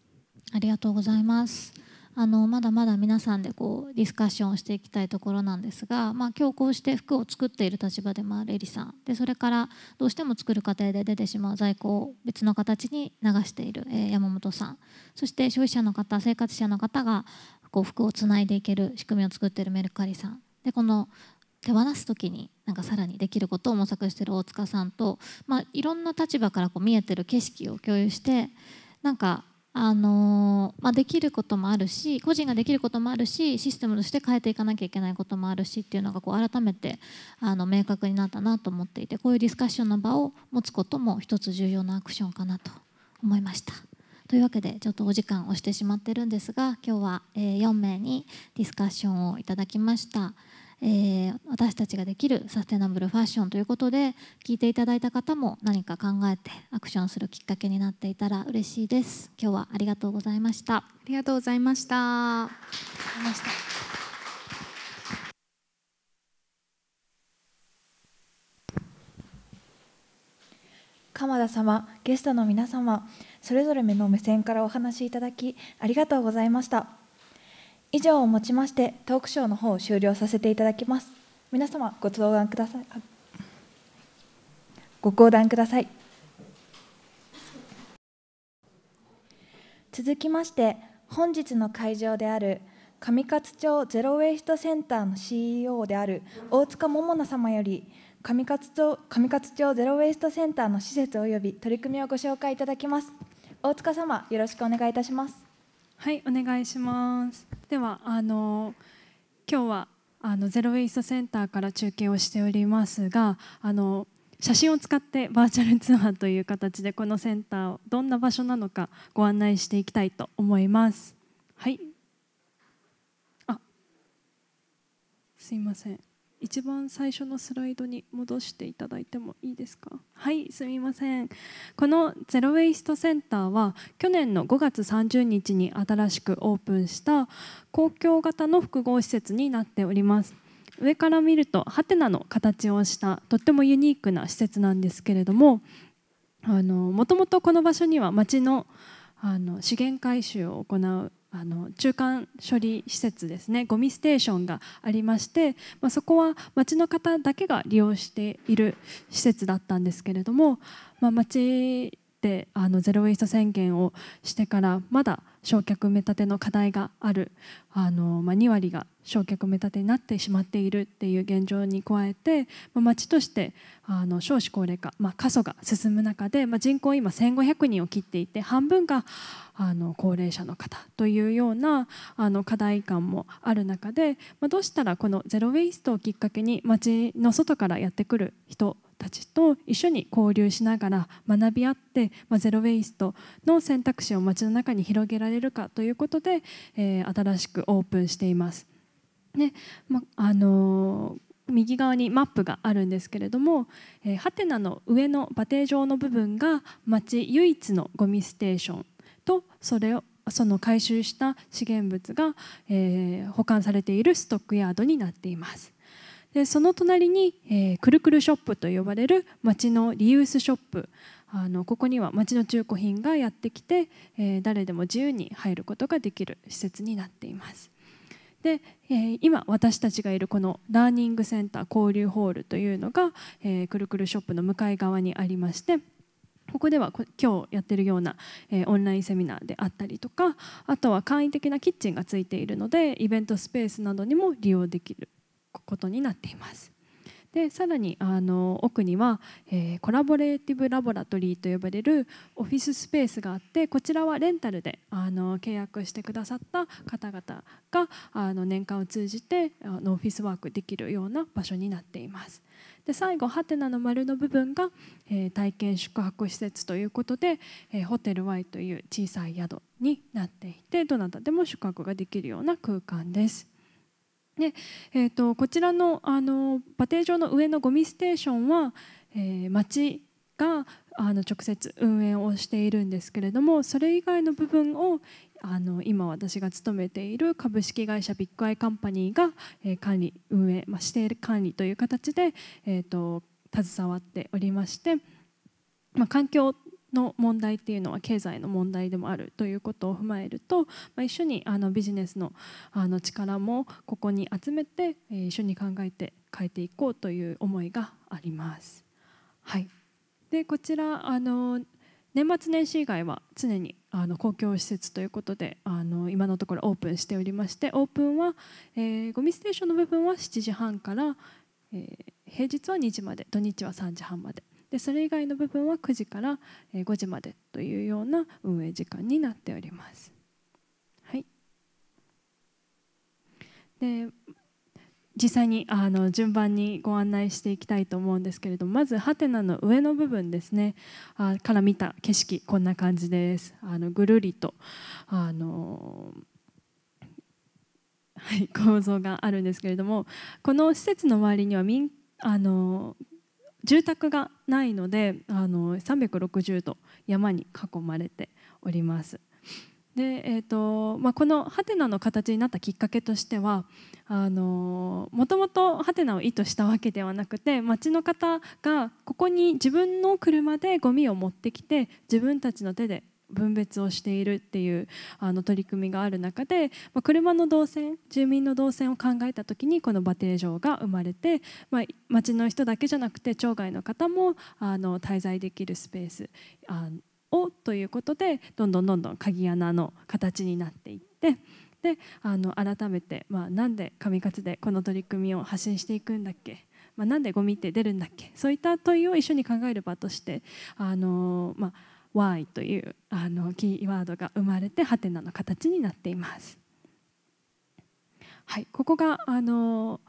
ありがとうございます。あのまだまだ皆さんでこうディスカッションをしていきたいところなんですが、まあ、今日こうして服を作っている立場でもあるエリさんでそれからどうしても作る過程で出てしまう在庫を別の形に流している、え山本さんそして消費者の方生活者の方がこう服をつないでいける仕組みを作ってるメルカリさんでこの手放す時になんかさらにできることを模索してる大塚さんと、まあ、いろんな立場からこう見えてる景色を共有してなんかあのー、まあ、できることもあるし個人ができることもあるしシステムとして変えていかなきゃいけないこともあるしっていうのがこう改めてあの明確になったなと思っていてこういうディスカッションの場を持つことも一つ重要なアクションかなと思いました。というわけでちょっとお時間をしてしまってるんですが今日は4名にディスカッションをいただきました。えー、私たちができるサステナブルファッションということで聞いていただいた方も何か考えてアクションするきっかけになっていたら嬉しいです今日はありがとうございましたありがとうございました鎌田様ゲストの皆様それぞれ目の目線からお話しいただきありがとうございました以上をもちましてトークショーの方を終了させていただきます皆様ご登壇くださいご登壇ください続きまして本日の会場である上勝町ゼロウェイストセンターの CEO である大塚桃奈様より上勝町上勝町ゼロウェイストセンターの施設及び取り組みをご紹介いただきます大塚様よろしくお願いいたしますはいお願いしますではあの今日はあのゼロウェイストセンターから中継をしておりますがあの写真を使ってバーチャルツアーという形でこのセンターをどんな場所なのかご案内していきたいと思いますはいあすいません一番最初のスライドに戻していただいてもいいですかはいすみませんこのゼロ・ウェイスト・センターは去年の5月30日に新しくオープンした公共型の複合施設になっております上から見るとハテナの形をしたとってもユニークな施設なんですけれどももともとこの場所には町のあの資源回収を行うあの中間処理施設ですねゴミステーションがありまして、まあ、そこは町の方だけが利用している施設だったんですけれども、まあ、町ってあのゼロ・ウェイスト宣言をしてからまだ焼却埋め立ての課題があるあの、まあ、2割が焼却埋め立てになってしまっているっていう現状に加えて、まあ、町としてあの少子高齢化、まあ、過疎が進む中で、まあ、人口今1,500人を切っていて半分があの高齢者の方というようなあの課題感もある中で、まあ、どうしたらこのゼロ・ウェイストをきっかけに町の外からやってくる人たちと一緒に交流しながら学び合って、まあ、ゼロ・ウェイストの選択肢を街の中に広げられるかということで、えー、新しくオープンしています。ねまあのー右側にマップがあるんですけれども、えー、ハテナの上の馬蹄状の部分が町唯一のゴミステーションとそれをその回収した資源物が、えー、保管されているストックヤードになっています。でその隣に、えー、くるくるショップと呼ばれる町のリユースショップあのここには町の中古品がやってきて、えー、誰でも自由に入ることができる施設になっていますで、えー、今私たちがいるこのラーニングセンター交流ホールというのが、えくるくるショップの向かい側にありましてここでは今日やってるような、えー、オンラインセミナーであったりとかあとは簡易的なキッチンがついているのでイベントスペースなどにも利用できることになっています。でさらにあの奥には、えー、コラボレーティブラボラトリーと呼ばれるオフィススペースがあってこちらはレンタルであの契約してくださった方々があの年間を通じてあのオフィスワークできるような場所になっています。で最後ハテナの丸の部分が、えー、体験宿泊施設ということで、えー、ホテル Y という小さい宿になっていてどなたでも宿泊ができるような空間です。でえーと、こちらのあテ馬蹄状の上のゴミステーションは、えー、町があの直接運営をしているんですけれどもそれ以外の部分をあの今私が勤めている株式会社ビッグアイカンパニーが、えー、管理運営、まあ、いる管理という形で、えーと携わっておりまして、まあ、環境の問題っていうのは経済の問題でもあるということを踏まえると、まあ、一緒にあのビジネスのあの力もここに集めて、えー、一緒に考えて変えていこうという思いがあります。はい、でこちらあの年末年始以外は常にあの公共施設ということであの今のところオープンしておりましてオープンは、えー、ゴミステーションの部分は7時半から、えー、平日は2時まで土日は3時半まででそれ以外の部分は9時から5時までというような運営時間になっております。はい、で実際にあの順番にご案内していきたいと思うんですけれどもまずハテナの上の部分ですねあから見た景色こんな感じですあのぐるりとあのはい、構造があるんですけれどもこの施設の周りにはあの住宅がないのであの360度山に囲まれております。でえーとまあ、このハテナの形になったきっかけとしてはもともとハテナを意図したわけではなくて町の方がここに自分の車でゴミを持ってきて自分たちの手で分別をしているっていうあの取り組みがある中で、まあ、車の動線住民の動線を考えた時にこの馬蹄場が生まれて、まあ、町の人だけじゃなくて町外の方もあの滞在できるスペースあをということでどんどんどんどん鍵穴の形になっていって。であの改めて、まあ、なんで上勝でこの取り組みを発信していくんだっけまあ、なんでゴミって出るんだっけそういった問いを一緒に考える場としてあの、まあ、Y というあのキーワードが生まれてハテナの形になっています。はい、ここがあの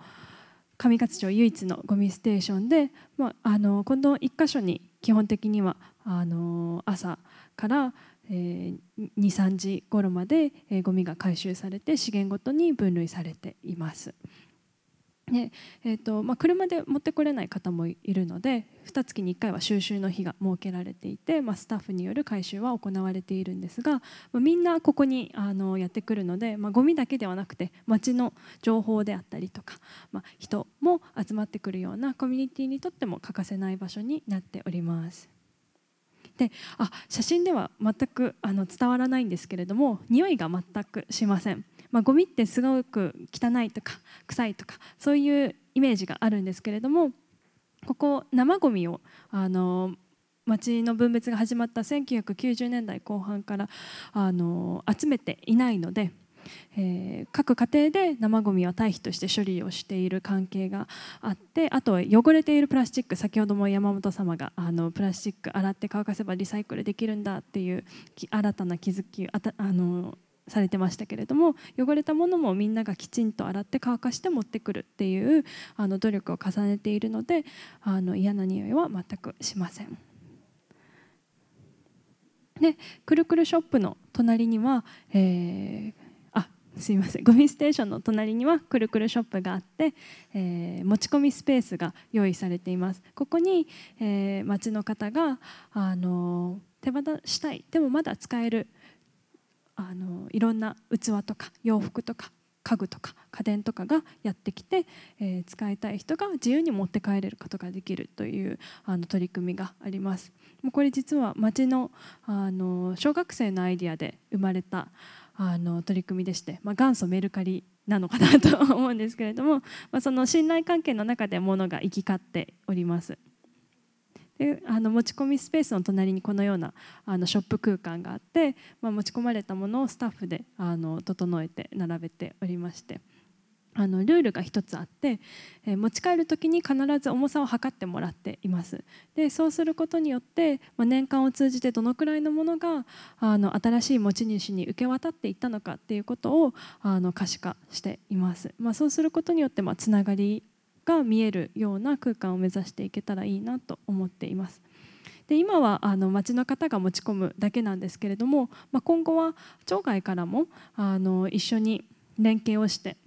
上勝町唯一のゴミステーションで、まあ、あのこの1箇所に基本的にはあの朝から、えー、23時頃まで、えー、ゴミが回収されて資源ごとに分類されています。でえーとまあ、車で持ってこれない方もいるので2月に1回は収集の日が設けられていて、まあ、スタッフによる回収は行われているんですが、まあ、みんなここにあのやってくるので、まあ、ゴミだけではなくて街の情報であったりとか、まあ、人も集まってくるようなコミュニティにとっても欠かせない場所になっております。であ写真では全くあの伝わらないんですけれども匂いが全くしません。まあ、ゴミってすごく汚いとか臭いとかそういうイメージがあるんですけれどもここ生ゴミをあの町の分別が始まった1990年代後半からあの集めていないので。えー、各家庭で生ごみは堆肥として処理をしている関係があってあとは汚れているプラスチック先ほども山本様があのプラスチック洗って乾かせばリサイクルできるんだっていう新たな気づきあたあのされてましたけれども汚れたものもみんながきちんと洗って乾かして持ってくるっていうあの努力を重ねているのであの嫌な匂いは全くしません。でくるくるショップの隣には、えー、あすいませんゴミステーションの隣にはくるくるショップがあって、えー、持ち込みスペースが用意されています。ここに、えー、町の方があの手放したいでもまだ使えるあのいろんな器とか洋服とか家具とか家電とかがやってきて、えー、使いたい人が自由に持って帰れることができるというあの取り組みがあります。もうこれ実は町のあの小学生のアイディアで生まれたあの取り組みでして、まあ、元祖メルカリなのかなと思うんですけれども、まあ、その信頼関係の中で物が行き交っております。であの持ち込みスペースの隣にこのようなあのショップ空間があって、まあ、持ち込まれたものをスタッフであの整えて並べておりまして。あのルールが1つあって、え持ち帰る時に必ず重さを測ってもらっていますでそうすることによって、ま年間を通じてどのくらいのものがあの新しい持ち主に受け渡っていったのかっていうことをあの可視化しています、まあ、そうすることによって、まあ、つながりが見えるような空間を目指していけたらいいなと思っています。で今はあの町の方が持ち込むだけなんですけれども、まあ、今後は町外からもあの一緒に連携をして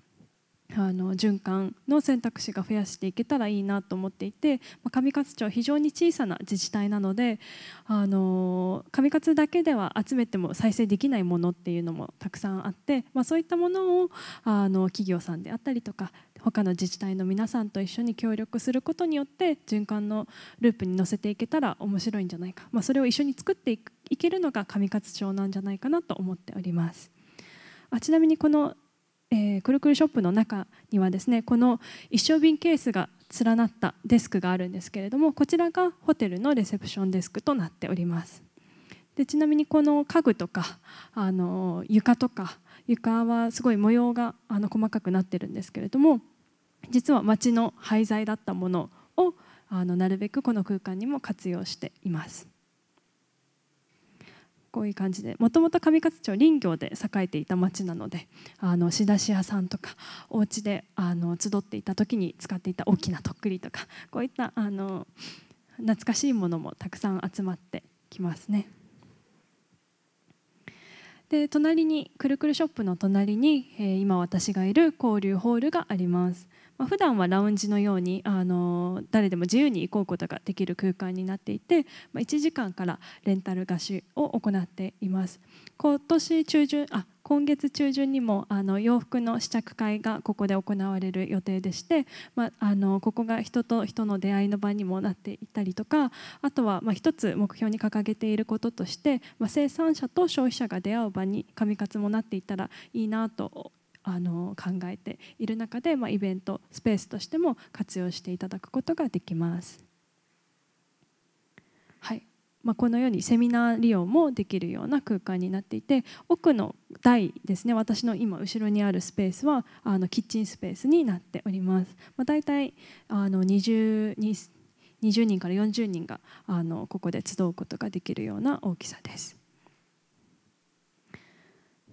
あの循環の選択肢が増やしていけたらいいなと思っていて、まあ、上勝町は非常に小さな自治体なのであの上勝だけでは集めても再生できないものっていうのもたくさんあって、まあ、そういったものをあの企業さんであったりとか他の自治体の皆さんと一緒に協力することによって循環のループに乗せていけたら面白いんじゃないか、まあ、それを一緒に作っていけるのが上勝町なんじゃないかなと思っておりますあちなみにこの、えー、くるくるショップの中にはですねこの一升瓶ケースが連なったデスクがあるんですけれどもこちらがホテルのレセプションデスクとなっておりますでちなみにこの家具とかあの床とか床はすごい模様があの細かくなってるんですけれども実は町の廃材だったものをあのなるべくこの空間にも活用しています。こういう感じでもともと上勝町林業で栄えていた町なのであの仕出し屋さんとかお家であの集っていた時に使っていた大きなとっくりとかこういったあの懐かしいものもたくさん集まってきますね。で隣にくるくるショップの隣に、えー、今私がいる交流ホールがありますまあ、普段はラウンジのようにあの誰でも自由に行こうことができる空間になっていて、まあ、1時間からレンタル貸しを行っています。今年中旬あ今月中旬にもあの洋服の試着会がここで行われる予定でして、まあ、あのここが人と人の出会いの場にもなっていたりとかあとは一つ目標に掲げていることとして、まあ、生産者と消費者が出会う場に上勝もなっていったらいいなとあの考えている中で、まあ、イベントスペースとしても活用していただくことができます。はいまあ、このようにセミナー利用もできるような空間になっていて奥の台ですね私の今後ろにあるスペースはあのキッチンスペースになっております。まあ、大体あの 20, 20人から40人があのここで集うことができるような大きさです。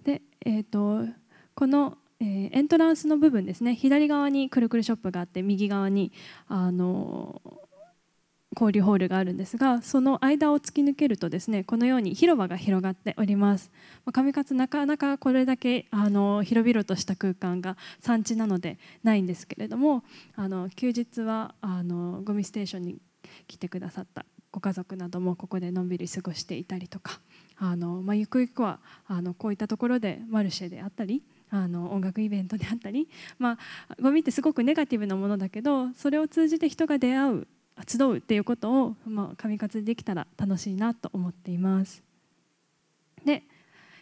で、えーと、とこのえエントランスの部分ですね左側にくるくるショップがあって右側にあの交流ホールがあるんですがその間を突き抜けるとですねこのように広場が広がっておりますま上勝なかなかこれだけあの広々とした空間が産地なのでないんですけれどもあの休日はあのゴミステーションに来てくださったご家族などもここでのんびり過ごしていたりとかあの、まあ、ゆくゆくはあのこういったところでマルシェであったりあの音楽イベントであったり、まあ、ゴミってすごくネガティブなものだけどそれを通じて人が出会う集うっていうことを、まあ、神活できたら楽しいなと思っています。で、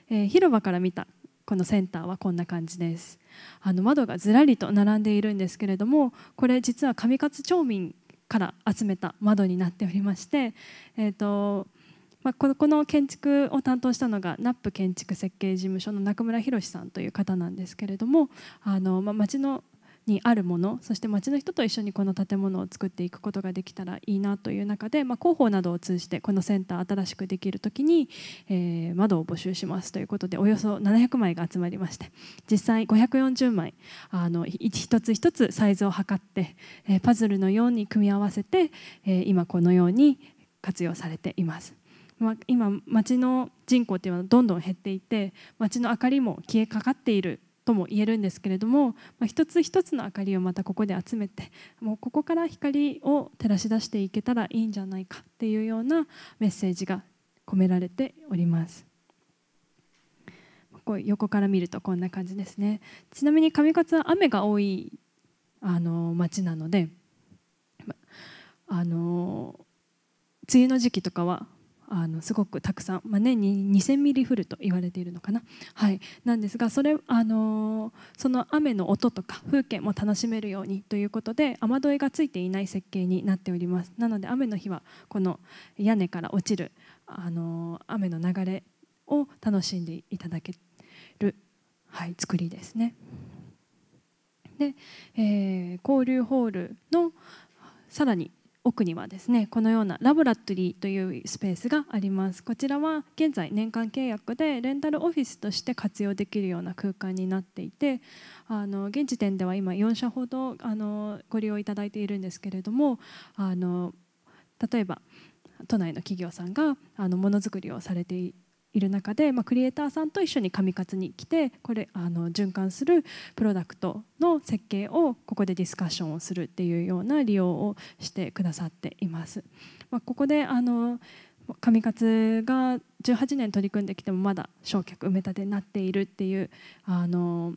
えー、広場から見たこのセンターはこんな感じですあの窓がずらりと並んでいるんですけれどもこれ実は上勝町民から集めた窓になっておりまして、えーと、とまあ、この建築を担当したのが NAP 建築設計事務所の中村宏さんという方なんですけれどもあの、まあ、町のにあるものそして町の人と一緒にこの建物を作っていくことができたらいいなという中で、まあ、広報などを通じてこのセンター新しくできる時に、えー、窓を募集しますということでおよそ700枚が集まりまして実際540枚あの一つ一つサイズを測って、えー、パズルのように組み合わせて、えー、今このように活用されています。ま、あ、今町の人口っていうのはどんどん減っていて町の明かりも消えかかっているとも言えるんですけれども、まあ、一つ一つの明かりをまたここで集めてもうここから光を照らし出していけたらいいんじゃないかっていうようなメッセージが込められております。こう横から見るとこんな感じですねちなみに上勝は雨が多いあの町なのであの梅雨の時期とかはあのすごくたくさん、まあ、年に2000ミリ降ると言われているのかな、はい、なんですがそれ、あのその雨の音とか風景も楽しめるようにということで雨どいがついていない設計になっておりますなので雨の日はこの屋根から落ちる、あの雨の流れを楽しんでいただける、はい、作りですね。で、えー、交流ホールのさらに奥にはですねこのようなラボラトリーというスペースがありますこちらは現在年間契約でレンタルオフィスとして活用できるような空間になっていてあの現時点では今4社ほどあのご利用いただいているんですけれどもあの例えば都内の企業さんがあのものづくりをされていいる中で、まあ、クリエイターさんと一緒に上勝に来てこれあの循環するプロダクトの設計をここでディスカッションをするっていうような利用をしてくださっています。まあ、ここであの上勝が18年取り組んできてもまだ焼却埋め立てになっているっていうあの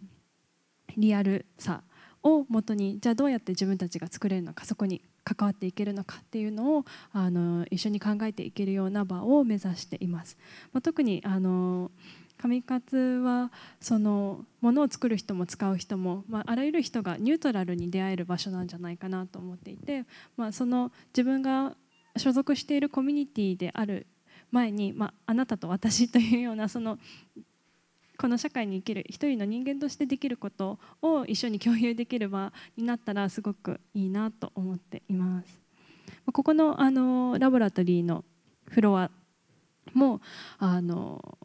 リアルさをもとにじゃあどうやって自分たちが作れるのかそこに関わっていけるのかっていうのをあの一緒に考えていけるような場を目指しています。まあ、特にあの上活はそのものを作る人も使う人も、まあ、あらゆる人がニュートラルに出会える場所なんじゃないかなと思っていて、まあ、その自分が所属しているコミュニティである前に、まあ、あなたと私というようなそのこの社会に生きる一人の人間としてできることを一緒に共有できる場になったらすごくいいなと思っています。ここのあのラボラトリーのフロアもあの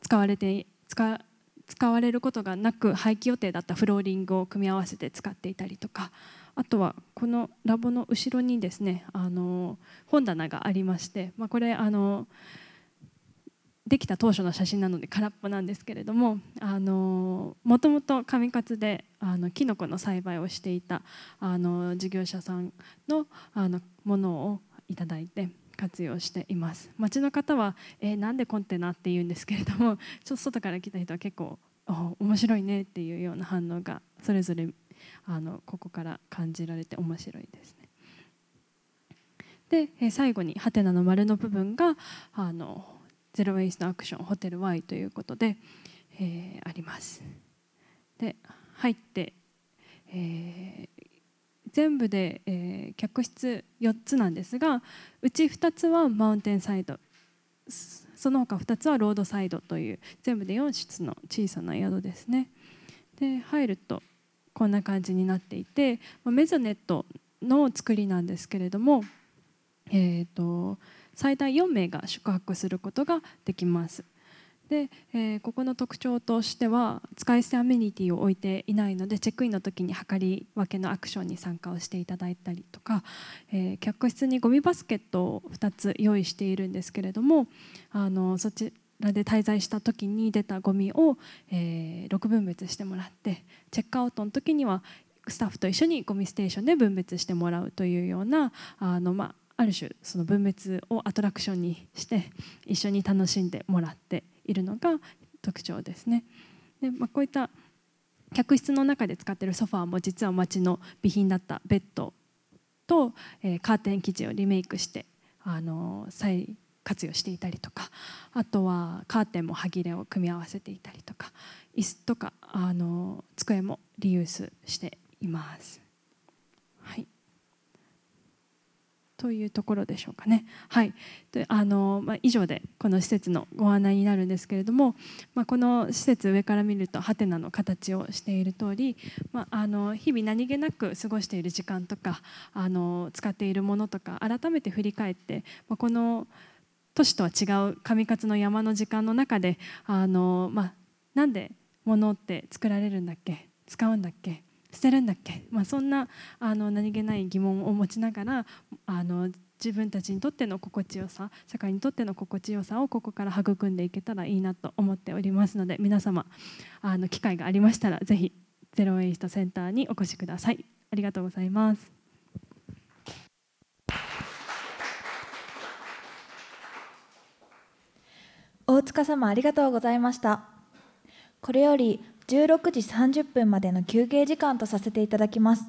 使われて使使われることがなく廃棄予定だったフローリングを組み合わせて使っていたりとかあとはこのラボの後ろにですねあの本棚がありまして、まあ、これあの。できた当初の写真なので空っぽなんですけれどももともと上勝であのキノコの栽培をしていたあの事業者さんのあのものをいただいて活用しています町の方は、えー、なんでコンテナって言うんですけれども ちょっと外から来た人は結構お面白いねっていうような反応がそれぞれあのここから感じられて面白いですね。で最後に「ハテナの丸の部分があのゼロ・ウェイスト・アクションホテル Y ということで、えー、あります。で入って、えー、全部で、えー、客室4つなんですがうち2つはマウンテンサイドその他2つはロードサイドという全部で4室の小さな宿ですね。で入るとこんな感じになっていてメゾネットの作りなんですけれども、えーと、と最大4名が宿泊することができます。で、えー、ここの特徴としては使い捨てアメニティを置いていないのでチェックインの時に測り分けのアクションに参加をしていただいたりとか、えー、客室にゴミバスケットを2つ用意しているんですけれどもあのそちらで滞在した時に出たゴミを、えー、6分別してもらってチェックアウトの時にはスタッフと一緒にゴミステーションで分別してもらうというようなあの、まあ、ある種その分別をアトラクションにして一緒に楽しんでもらっているのが特徴ですね。でまあ、こういった客室の中で使っているソファーも実は町の備品だったベッドと、えー、カーテン生地をリメイクして、あのー、再活用していたりとかあとはカーテンも歯切れを組み合わせていたりとか椅子とか、あのー、机もリユースしています。はいというところでしょうかね。はいであのまあ、以上でこの施設のご案内になるんですけれども、まあ、この施設上から見るとハテナの形をしている通り、まあ、あの日々何気なく過ごしている時間とかあの使っているものとか改めて振り返って、まあ、この都市とは違う上勝の山の時間の中であの、まあ、なんで物って作られるんだっけ使うんだっけ捨てるんだっけ、まあ、そんなあの何気ない疑問を持ちながらあの自分たちにとっての心地よさ社会にとっての心地よさをここから育んでいけたらいいなと思っておりますので皆様あの機会がありましたらぜひゼロエイストセンターにお越しくださいありがとうございます大塚様ありがとうございましたこれより16時30分までの休憩時間とさせていただきます